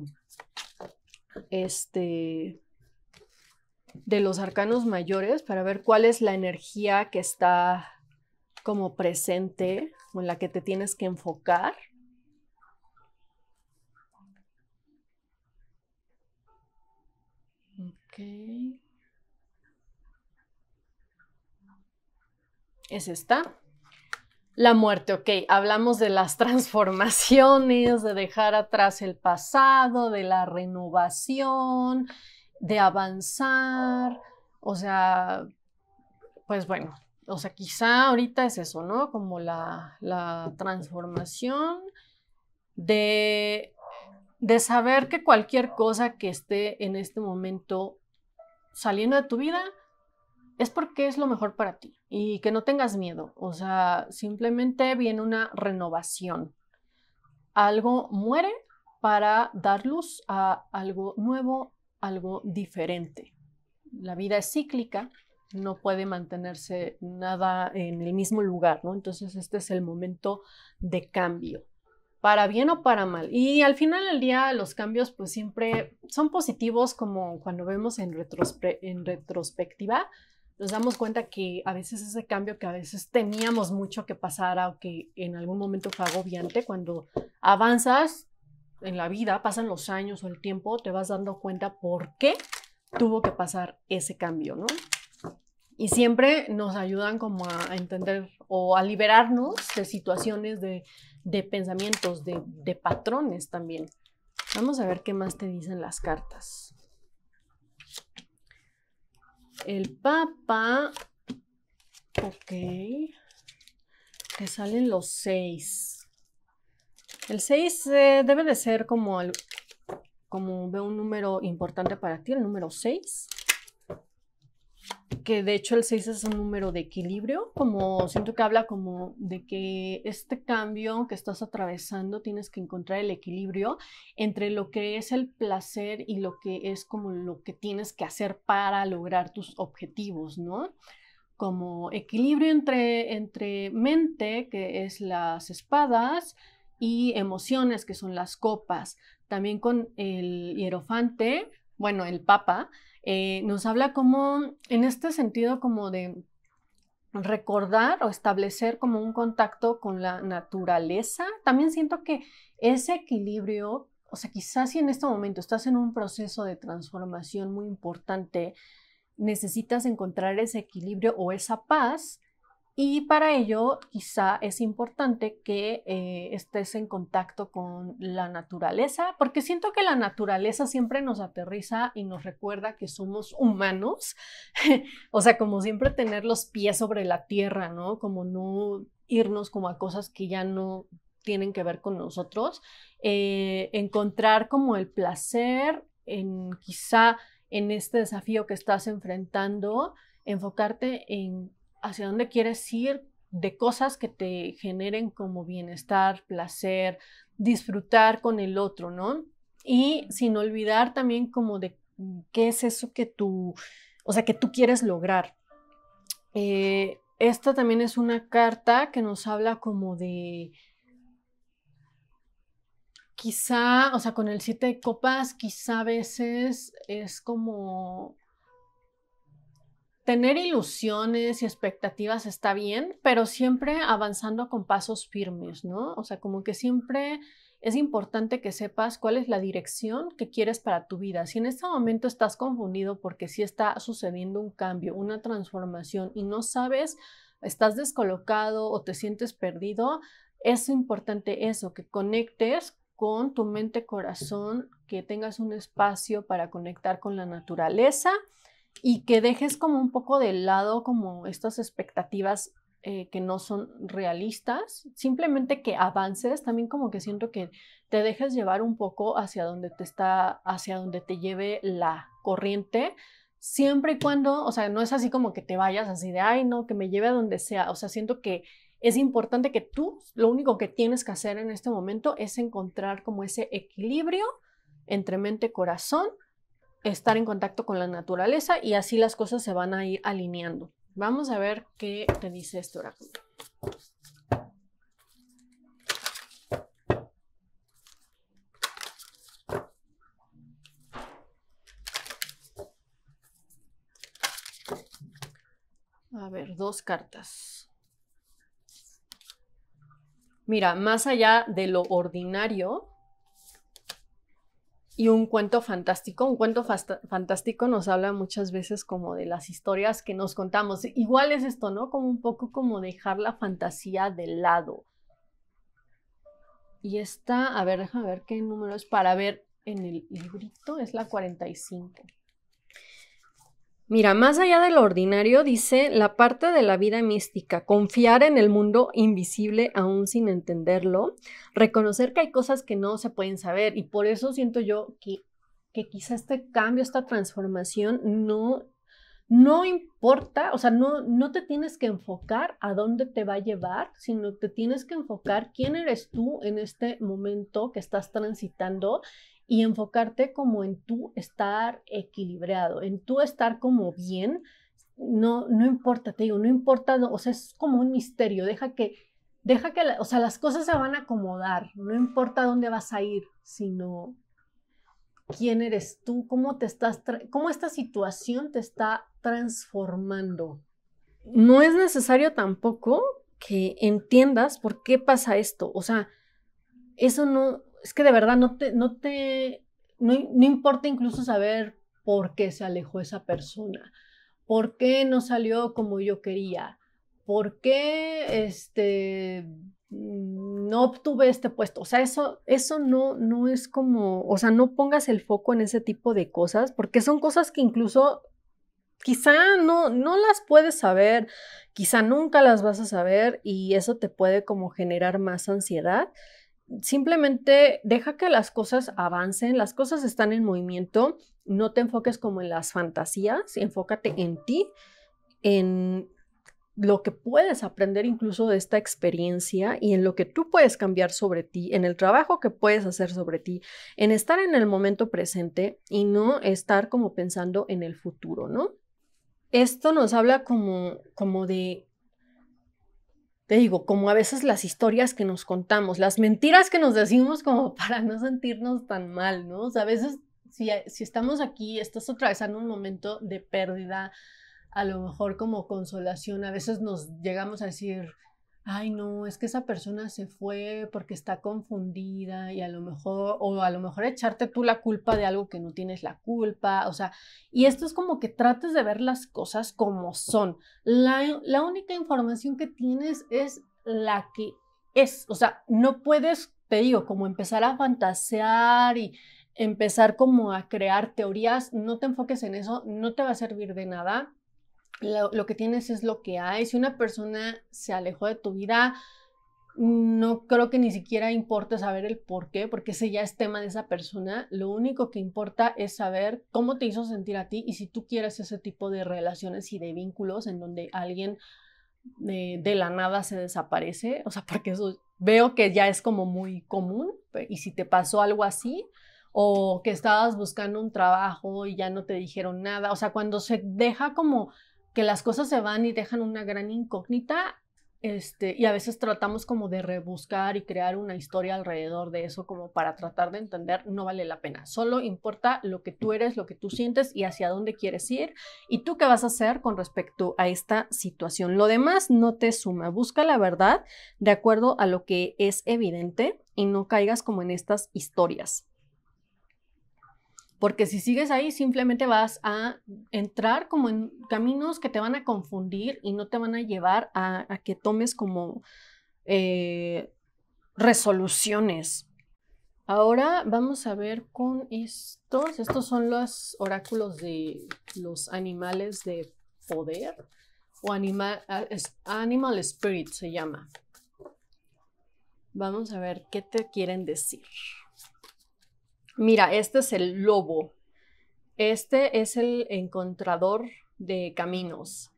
[SPEAKER 1] este de los arcanos mayores para ver cuál es la energía que está como presente o en la que te tienes que enfocar. Okay. Es esta. La muerte, ok, hablamos de las transformaciones, de dejar atrás el pasado, de la renovación, de avanzar, o sea, pues bueno, o sea, quizá ahorita es eso, ¿no? Como la, la transformación de, de saber que cualquier cosa que esté en este momento saliendo de tu vida es porque es lo mejor para ti y que no tengas miedo, o sea, simplemente viene una renovación. Algo muere para dar luz a algo nuevo algo diferente. La vida es cíclica, no puede mantenerse nada en el mismo lugar, ¿no? Entonces este es el momento de cambio, para bien o para mal. Y al final del día los cambios pues siempre son positivos como cuando vemos en, retrospectiva, nos damos cuenta que a veces ese cambio que a veces teníamos mucho que pasara o que en algún momento fue agobiante, cuando avanzas en la vida, pasan los años o el tiempo, te vas dando cuenta por qué tuvo que pasar ese cambio, ¿no? Y siempre nos ayudan como a entender o a liberarnos de situaciones, de, pensamientos, de, de patrones también. Vamos a ver qué más te dicen las cartas. El Papa, ok, te salen los seis. El 6 eh, debe de ser como, como veo un número importante para ti, el número 6. Que de hecho el 6 es un número de equilibrio, como siento que habla como de que este cambio que estás atravesando tienes que encontrar el equilibrio entre lo que es el placer y lo que es como lo que tienes que hacer para lograr tus objetivos, ¿no? Como equilibrio entre, entre mente, que es las espadas, y emociones, que son las copas. También con el hierofante, bueno, el papa, eh, nos habla como, en este sentido, como de recordar o establecer como un contacto con la naturaleza. También siento que ese equilibrio, o sea, quizás si en este momento estás en un proceso de transformación muy importante, necesitas encontrar ese equilibrio o esa paz y para ello quizá es importante que eh, estés en contacto con la naturaleza, porque siento que la naturaleza siempre nos aterriza y nos recuerda que somos humanos, o sea, como siempre tener los pies sobre la tierra, ¿no? Como no irnos como a cosas que ya no tienen que ver con nosotros, eh, encontrar como el placer en quizá en este desafío que estás enfrentando, enfocarte en hacia dónde quieres ir, de cosas que te generen como bienestar, placer, disfrutar con el otro, ¿no? Y sin olvidar también como de qué es eso que tú, o sea, que tú quieres lograr. Eh, esta también es una carta que nos habla como de, quizá, o sea, con el siete de copas, quizá a veces es como Tener ilusiones y expectativas está bien, pero siempre avanzando con pasos firmes, ¿no? O sea, como que siempre es importante que sepas cuál es la dirección que quieres para tu vida. Si en este momento estás confundido porque sí está sucediendo un cambio, una transformación y no sabes, estás descolocado o te sientes perdido, es importante eso, que conectes con tu mente corazón, que tengas un espacio para conectar con la naturaleza y que dejes como un poco de lado como estas expectativas eh, que no son realistas, simplemente que avances, también como que siento que te dejes llevar un poco hacia donde te está, hacia donde te lleve la corriente, siempre y cuando, o sea, no es así como que te vayas así de, ay, no, que me lleve a donde sea, o sea, siento que es importante que tú, lo único que tienes que hacer en este momento es encontrar como ese equilibrio entre mente y corazón estar en contacto con la naturaleza y así las cosas se van a ir alineando. Vamos a ver qué te dice este oráculo. A ver, dos cartas. Mira, más allá de lo ordinario, y un cuento fantástico. Un cuento fantástico nos habla muchas veces como de las historias que nos contamos. Igual es esto, ¿no? Como un poco como dejar la fantasía de lado. Y esta, a ver, déjame ver qué número es para ver en el librito, es la 45. Mira, más allá de lo ordinario, dice la parte de la vida mística, confiar en el mundo invisible aún sin entenderlo, reconocer que hay cosas que no se pueden saber y por eso siento yo que, que quizá este cambio, esta transformación no, no importa, o sea, no, no te tienes que enfocar a dónde te va a llevar, sino te tienes que enfocar quién eres tú en este momento que estás transitando y enfocarte como en tú estar equilibrado, en tú estar como bien. No, no importa, te digo, no importa, o sea, es como un misterio, deja que, deja que, o sea, las cosas se van a acomodar, no importa dónde vas a ir, sino quién eres tú, cómo te estás, cómo esta situación te está transformando. No es necesario tampoco que entiendas por qué pasa esto, o sea, eso no, es que de verdad no te, no te, no, importa incluso saber por qué se alejó esa persona, por qué no salió como yo quería, por qué este, no obtuve este puesto. O sea, eso, eso no, no es como, o sea, no pongas el foco en ese tipo de cosas, porque son cosas que incluso quizá no, no las puedes saber, quizá nunca las vas a saber y eso te puede como generar más ansiedad simplemente deja que las cosas avancen, las cosas están en movimiento, no te enfoques como en las fantasías, enfócate en ti, en lo que puedes aprender incluso de esta experiencia y en lo que tú puedes cambiar sobre ti, en el trabajo que puedes hacer sobre ti, en estar en el momento presente y no estar como pensando en el futuro, ¿no? Esto nos habla como, como de te digo, como a veces las historias que nos contamos, las mentiras que nos decimos como para no sentirnos tan mal, ¿no? O sea, a veces si, estamos aquí, estás atravesando un momento de pérdida, a lo mejor como consolación, a veces nos llegamos a decir, ay no, es que esa persona se fue porque está confundida y a lo mejor, o a lo mejor echarte tú la culpa de algo que no tienes la culpa, o sea, y esto es como que trates de ver las cosas como son. La, la única información que tienes es la que es, o sea, no puedes, te digo, como empezar a fantasear y empezar como a crear teorías, no te enfoques en eso, no te va a servir de nada lo, que tienes es lo que hay. Si una persona se alejó de tu vida, no creo que ni siquiera importe saber el por qué, porque ese ya es tema de esa persona. Lo único que importa es saber cómo te hizo sentir a ti y si tú quieres ese tipo de relaciones y de vínculos en donde alguien de, de la nada se desaparece. O sea, porque eso veo que ya es como muy común. Y si te pasó algo así, o que estabas buscando un trabajo y ya no te dijeron nada. O sea, cuando se deja como que las cosas se van y dejan una gran incógnita este, y a veces tratamos como de rebuscar y crear una historia alrededor de eso como para tratar de entender, no vale la pena. Solo importa lo que tú eres, lo que tú sientes y hacia dónde quieres ir y tú qué vas a hacer con respecto a esta situación. Lo demás no te suma, busca la verdad de acuerdo a lo que es evidente y no caigas como en estas historias porque si sigues ahí simplemente vas a entrar como en caminos que te van a confundir y no te van a llevar a, que tomes como eh, resoluciones. Ahora vamos a ver con estos. Estos son los oráculos de los animales de poder o animal, animal spirit se llama. Vamos a ver qué te quieren decir. Mira, este es el lobo. Este es el encontrador de caminos.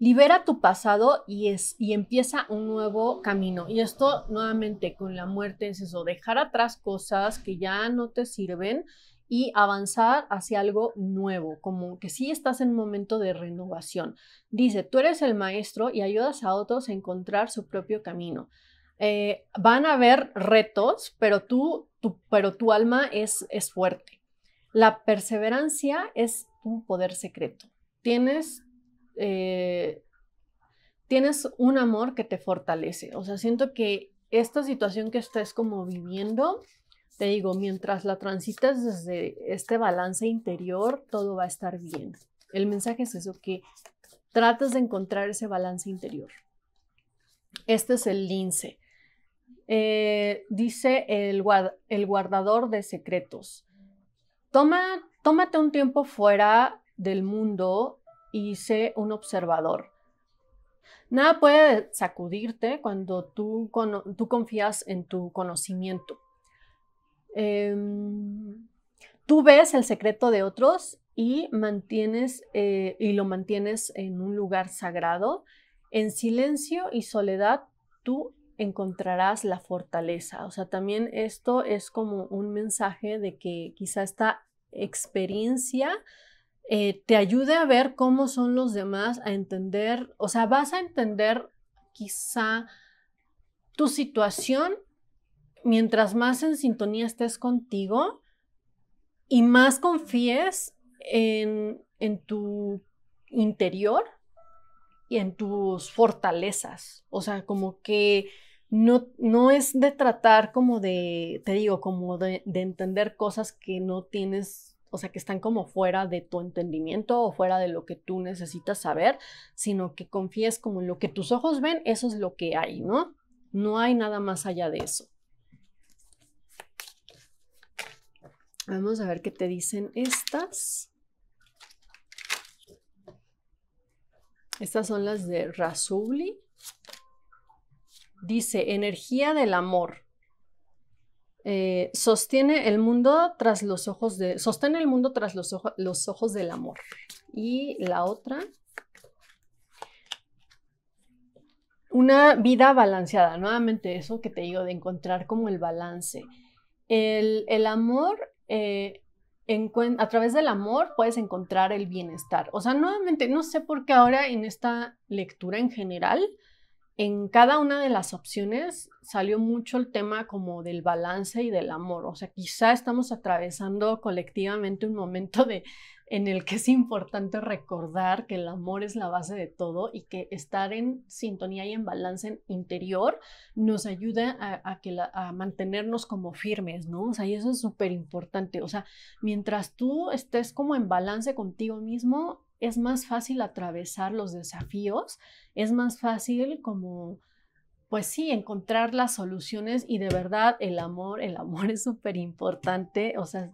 [SPEAKER 1] Libera tu pasado y, y empieza un nuevo camino. Y esto nuevamente con la muerte es eso, dejar atrás cosas que ya no te sirven y avanzar hacia algo nuevo, como que sí estás en un momento de renovación. Dice, tú eres el maestro y ayudas a otros a encontrar su propio camino. Eh, van a haber retos, pero tú, tu, pero tu alma es, es fuerte. La perseverancia es un poder secreto. Tienes, eh, tienes un amor que te fortalece. O sea, siento que esta situación que estés como viviendo, te digo, mientras la transitas desde este balance interior, todo va a estar bien. El mensaje es eso, que tratas de encontrar ese balance interior. Este es el lince. Eh, dice el, el, guardador de secretos, Toma, tómate un tiempo fuera del mundo y sé un observador. Nada puede sacudirte cuando tú, tú confías en tu conocimiento. Em, tú ves el secreto de otros y mantienes eh, y lo mantienes en un lugar sagrado. En silencio y soledad, tú encontrarás la fortaleza. O sea, también esto es como un mensaje de que quizá esta experiencia eh, te ayude a ver cómo son los demás, a entender, o sea, vas a entender quizá tu situación mientras más en sintonía estés contigo y más confíes en, en tu interior y en tus fortalezas. O sea, como que no, no es de tratar como de, te digo, como de, de entender cosas que no tienes, o sea, que están como fuera de tu entendimiento o fuera de lo que tú necesitas saber, sino que confíes como en lo que tus ojos ven, eso es lo que hay, ¿no? No hay nada más allá de eso. Vamos a ver qué te dicen estas. Estas son las de Razuli. Dice, energía del amor. Eh, sostiene el mundo tras los ojos de... Sostiene el mundo tras los, ojos del amor. Y la otra, una vida balanceada, nuevamente eso que te digo de encontrar como el balance. El, amor eh, a través del amor puedes encontrar el bienestar. O sea, nuevamente, no sé por qué ahora en esta lectura en general en cada una de las opciones salió mucho el tema como del balance y del amor. O sea, quizá estamos atravesando colectivamente un momento de, en el que es importante recordar que el amor es la base de todo y que estar en sintonía y en balance interior nos ayuda a, que a mantenernos como firmes, ¿no? O sea, y eso es súper importante. O sea, mientras tú estés como en balance contigo mismo, es más fácil atravesar los desafíos, es más fácil como, pues sí, encontrar las soluciones y de verdad el amor, el amor es súper importante, o sea,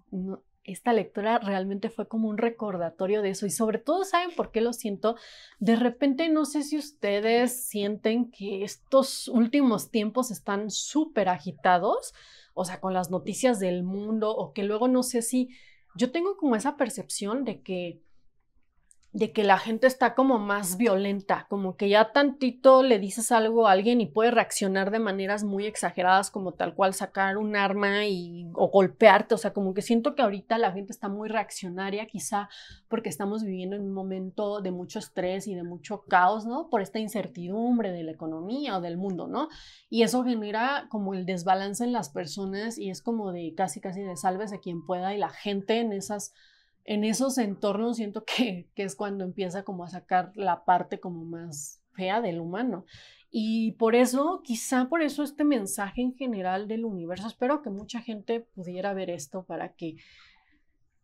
[SPEAKER 1] esta lectura realmente fue como un recordatorio de eso y sobre todo saben por qué lo siento. De repente no sé si ustedes sienten que estos últimos tiempos están súper agitados, o sea, con las noticias del mundo o que luego no sé si yo tengo como esa percepción de que de que la gente está como más violenta, como que ya tantito le dices algo a alguien y puede reaccionar de maneras muy exageradas, como tal cual sacar un arma y, o golpearte, o sea, como que siento que ahorita la gente está muy reaccionaria, quizá porque estamos viviendo en un momento de mucho estrés y de mucho caos, ¿no? Por esta incertidumbre de la economía o del mundo, ¿no? Y eso genera como el desbalance en las personas y es como de casi, casi de salves a quien pueda y la gente en esas en esos entornos siento que, es cuando empieza como a sacar la parte como más fea del humano. Y por eso, quizá por eso este mensaje en general del universo, espero que mucha gente pudiera ver esto para que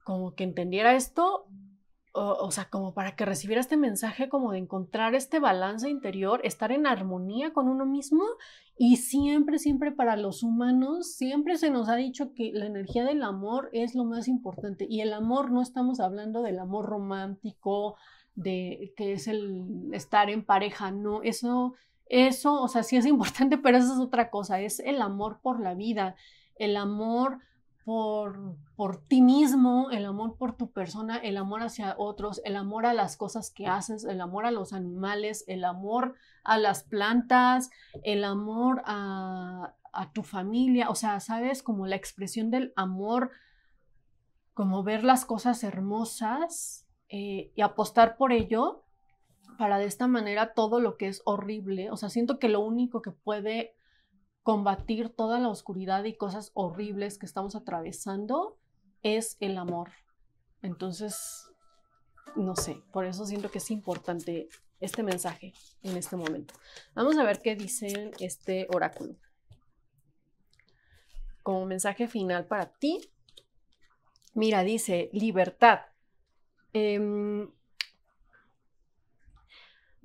[SPEAKER 1] como que entendiera esto o, sea, como para que recibiera este mensaje como de encontrar este balance interior, estar en armonía con uno mismo y siempre, siempre para los humanos, siempre se nos ha dicho que la energía del amor es lo más importante y el amor no estamos hablando del amor romántico, de que es el estar en pareja, no, eso, eso, o sea, sí es importante, pero eso es otra cosa, es el amor por la vida, el amor por, por ti mismo, el amor por tu persona, el amor hacia otros, el amor a las cosas que haces, el amor a los animales, el amor a las plantas, el amor a, tu familia, o sea, sabes, como la expresión del amor, como ver las cosas hermosas eh, y apostar por ello para de esta manera todo lo que es horrible, o sea, siento que lo único que puede combatir toda la oscuridad y cosas horribles que estamos atravesando es el amor. Entonces, no sé, por eso siento que es importante este mensaje en este momento. Vamos a ver qué dice este oráculo. Como mensaje final para ti, mira, dice libertad. Em,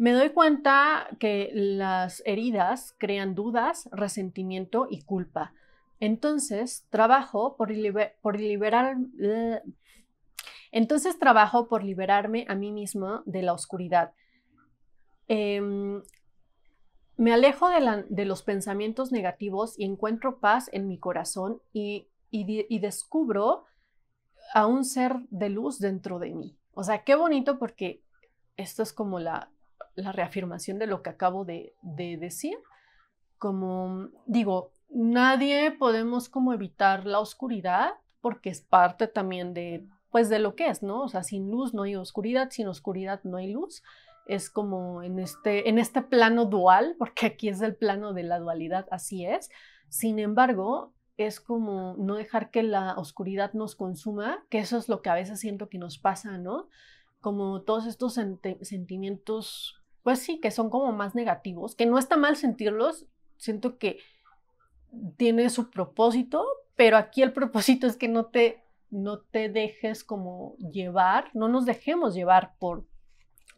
[SPEAKER 1] me doy cuenta que las heridas crean dudas, resentimiento y culpa. Entonces trabajo por, por liberar... Eh, entonces trabajo por liberarme a mí misma de la oscuridad. Em, me alejo de, los pensamientos negativos y encuentro paz en mi corazón y, y descubro a un ser de luz dentro de mí. O sea, qué bonito porque esto es como la la reafirmación de lo que acabo de, decir. Como digo, nadie podemos como evitar la oscuridad porque es parte también de pues de lo que es, ¿no? O sea, sin luz no hay oscuridad, sin oscuridad no hay luz. Es como en este, en este plano dual, porque aquí es el plano de la dualidad, así es. Sin embargo, es como no dejar que la oscuridad nos consuma, que eso es lo que a veces siento que nos pasa, ¿no? Como todos estos sentimientos pues sí, que son como más negativos, que no está mal sentirlos, siento que tiene su propósito, pero aquí el propósito es que no te, no te dejes como llevar, no nos dejemos llevar por,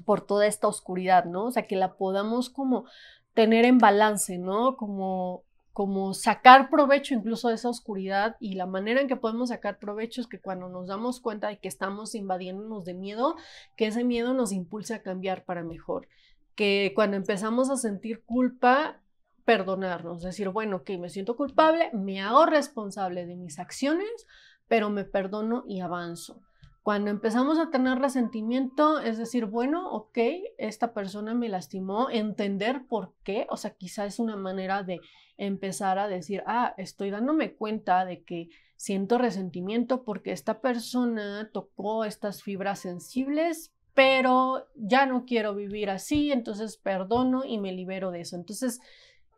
[SPEAKER 1] por toda esta oscuridad, ¿no? O sea, que la podamos como tener en balance, ¿no? Como como sacar provecho incluso de esa oscuridad y la manera en que podemos sacar provecho es que cuando nos damos cuenta de que estamos invadiéndonos de miedo, que ese miedo nos impulse a cambiar para mejor que cuando empezamos a sentir culpa, perdonarnos, decir, bueno, ok, me siento culpable, me hago responsable de mis acciones, pero me perdono y avanzo. Cuando empezamos a tener resentimiento, es decir, bueno, ok, esta persona me lastimó, entender por qué, o sea, quizá es una manera de empezar a decir, ah, estoy dándome cuenta de que siento resentimiento porque esta persona tocó estas fibras sensibles pero ya no quiero vivir así, entonces perdono y me libero de eso. Entonces,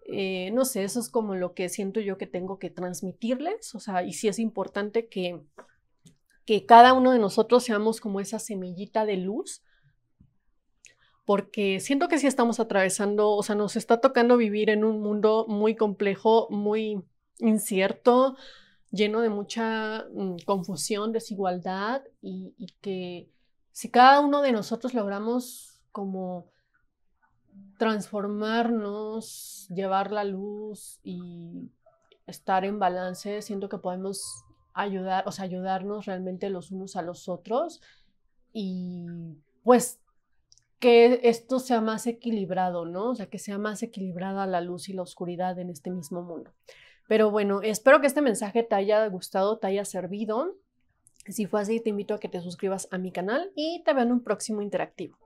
[SPEAKER 1] eh, no sé, eso es como lo que siento yo que tengo que transmitirles, o sea, y sí es importante que, que cada uno de nosotros seamos como esa semillita de luz, porque siento que sí estamos atravesando, o sea, nos está tocando vivir en un mundo muy complejo, muy incierto, lleno de mucha mm, confusión, desigualdad y que si cada uno de nosotros logramos como transformarnos, llevar la luz y estar en balance, siento que podemos ayudar, o ayudarnos realmente los unos a los otros y pues que esto sea más equilibrado, ¿no? O sea, que sea más equilibrada la luz y la oscuridad en este mismo mundo. Pero bueno, espero que este mensaje te haya gustado, te haya servido. Si fue así, te invito a que te suscribas a mi canal y te veo en un próximo interactivo.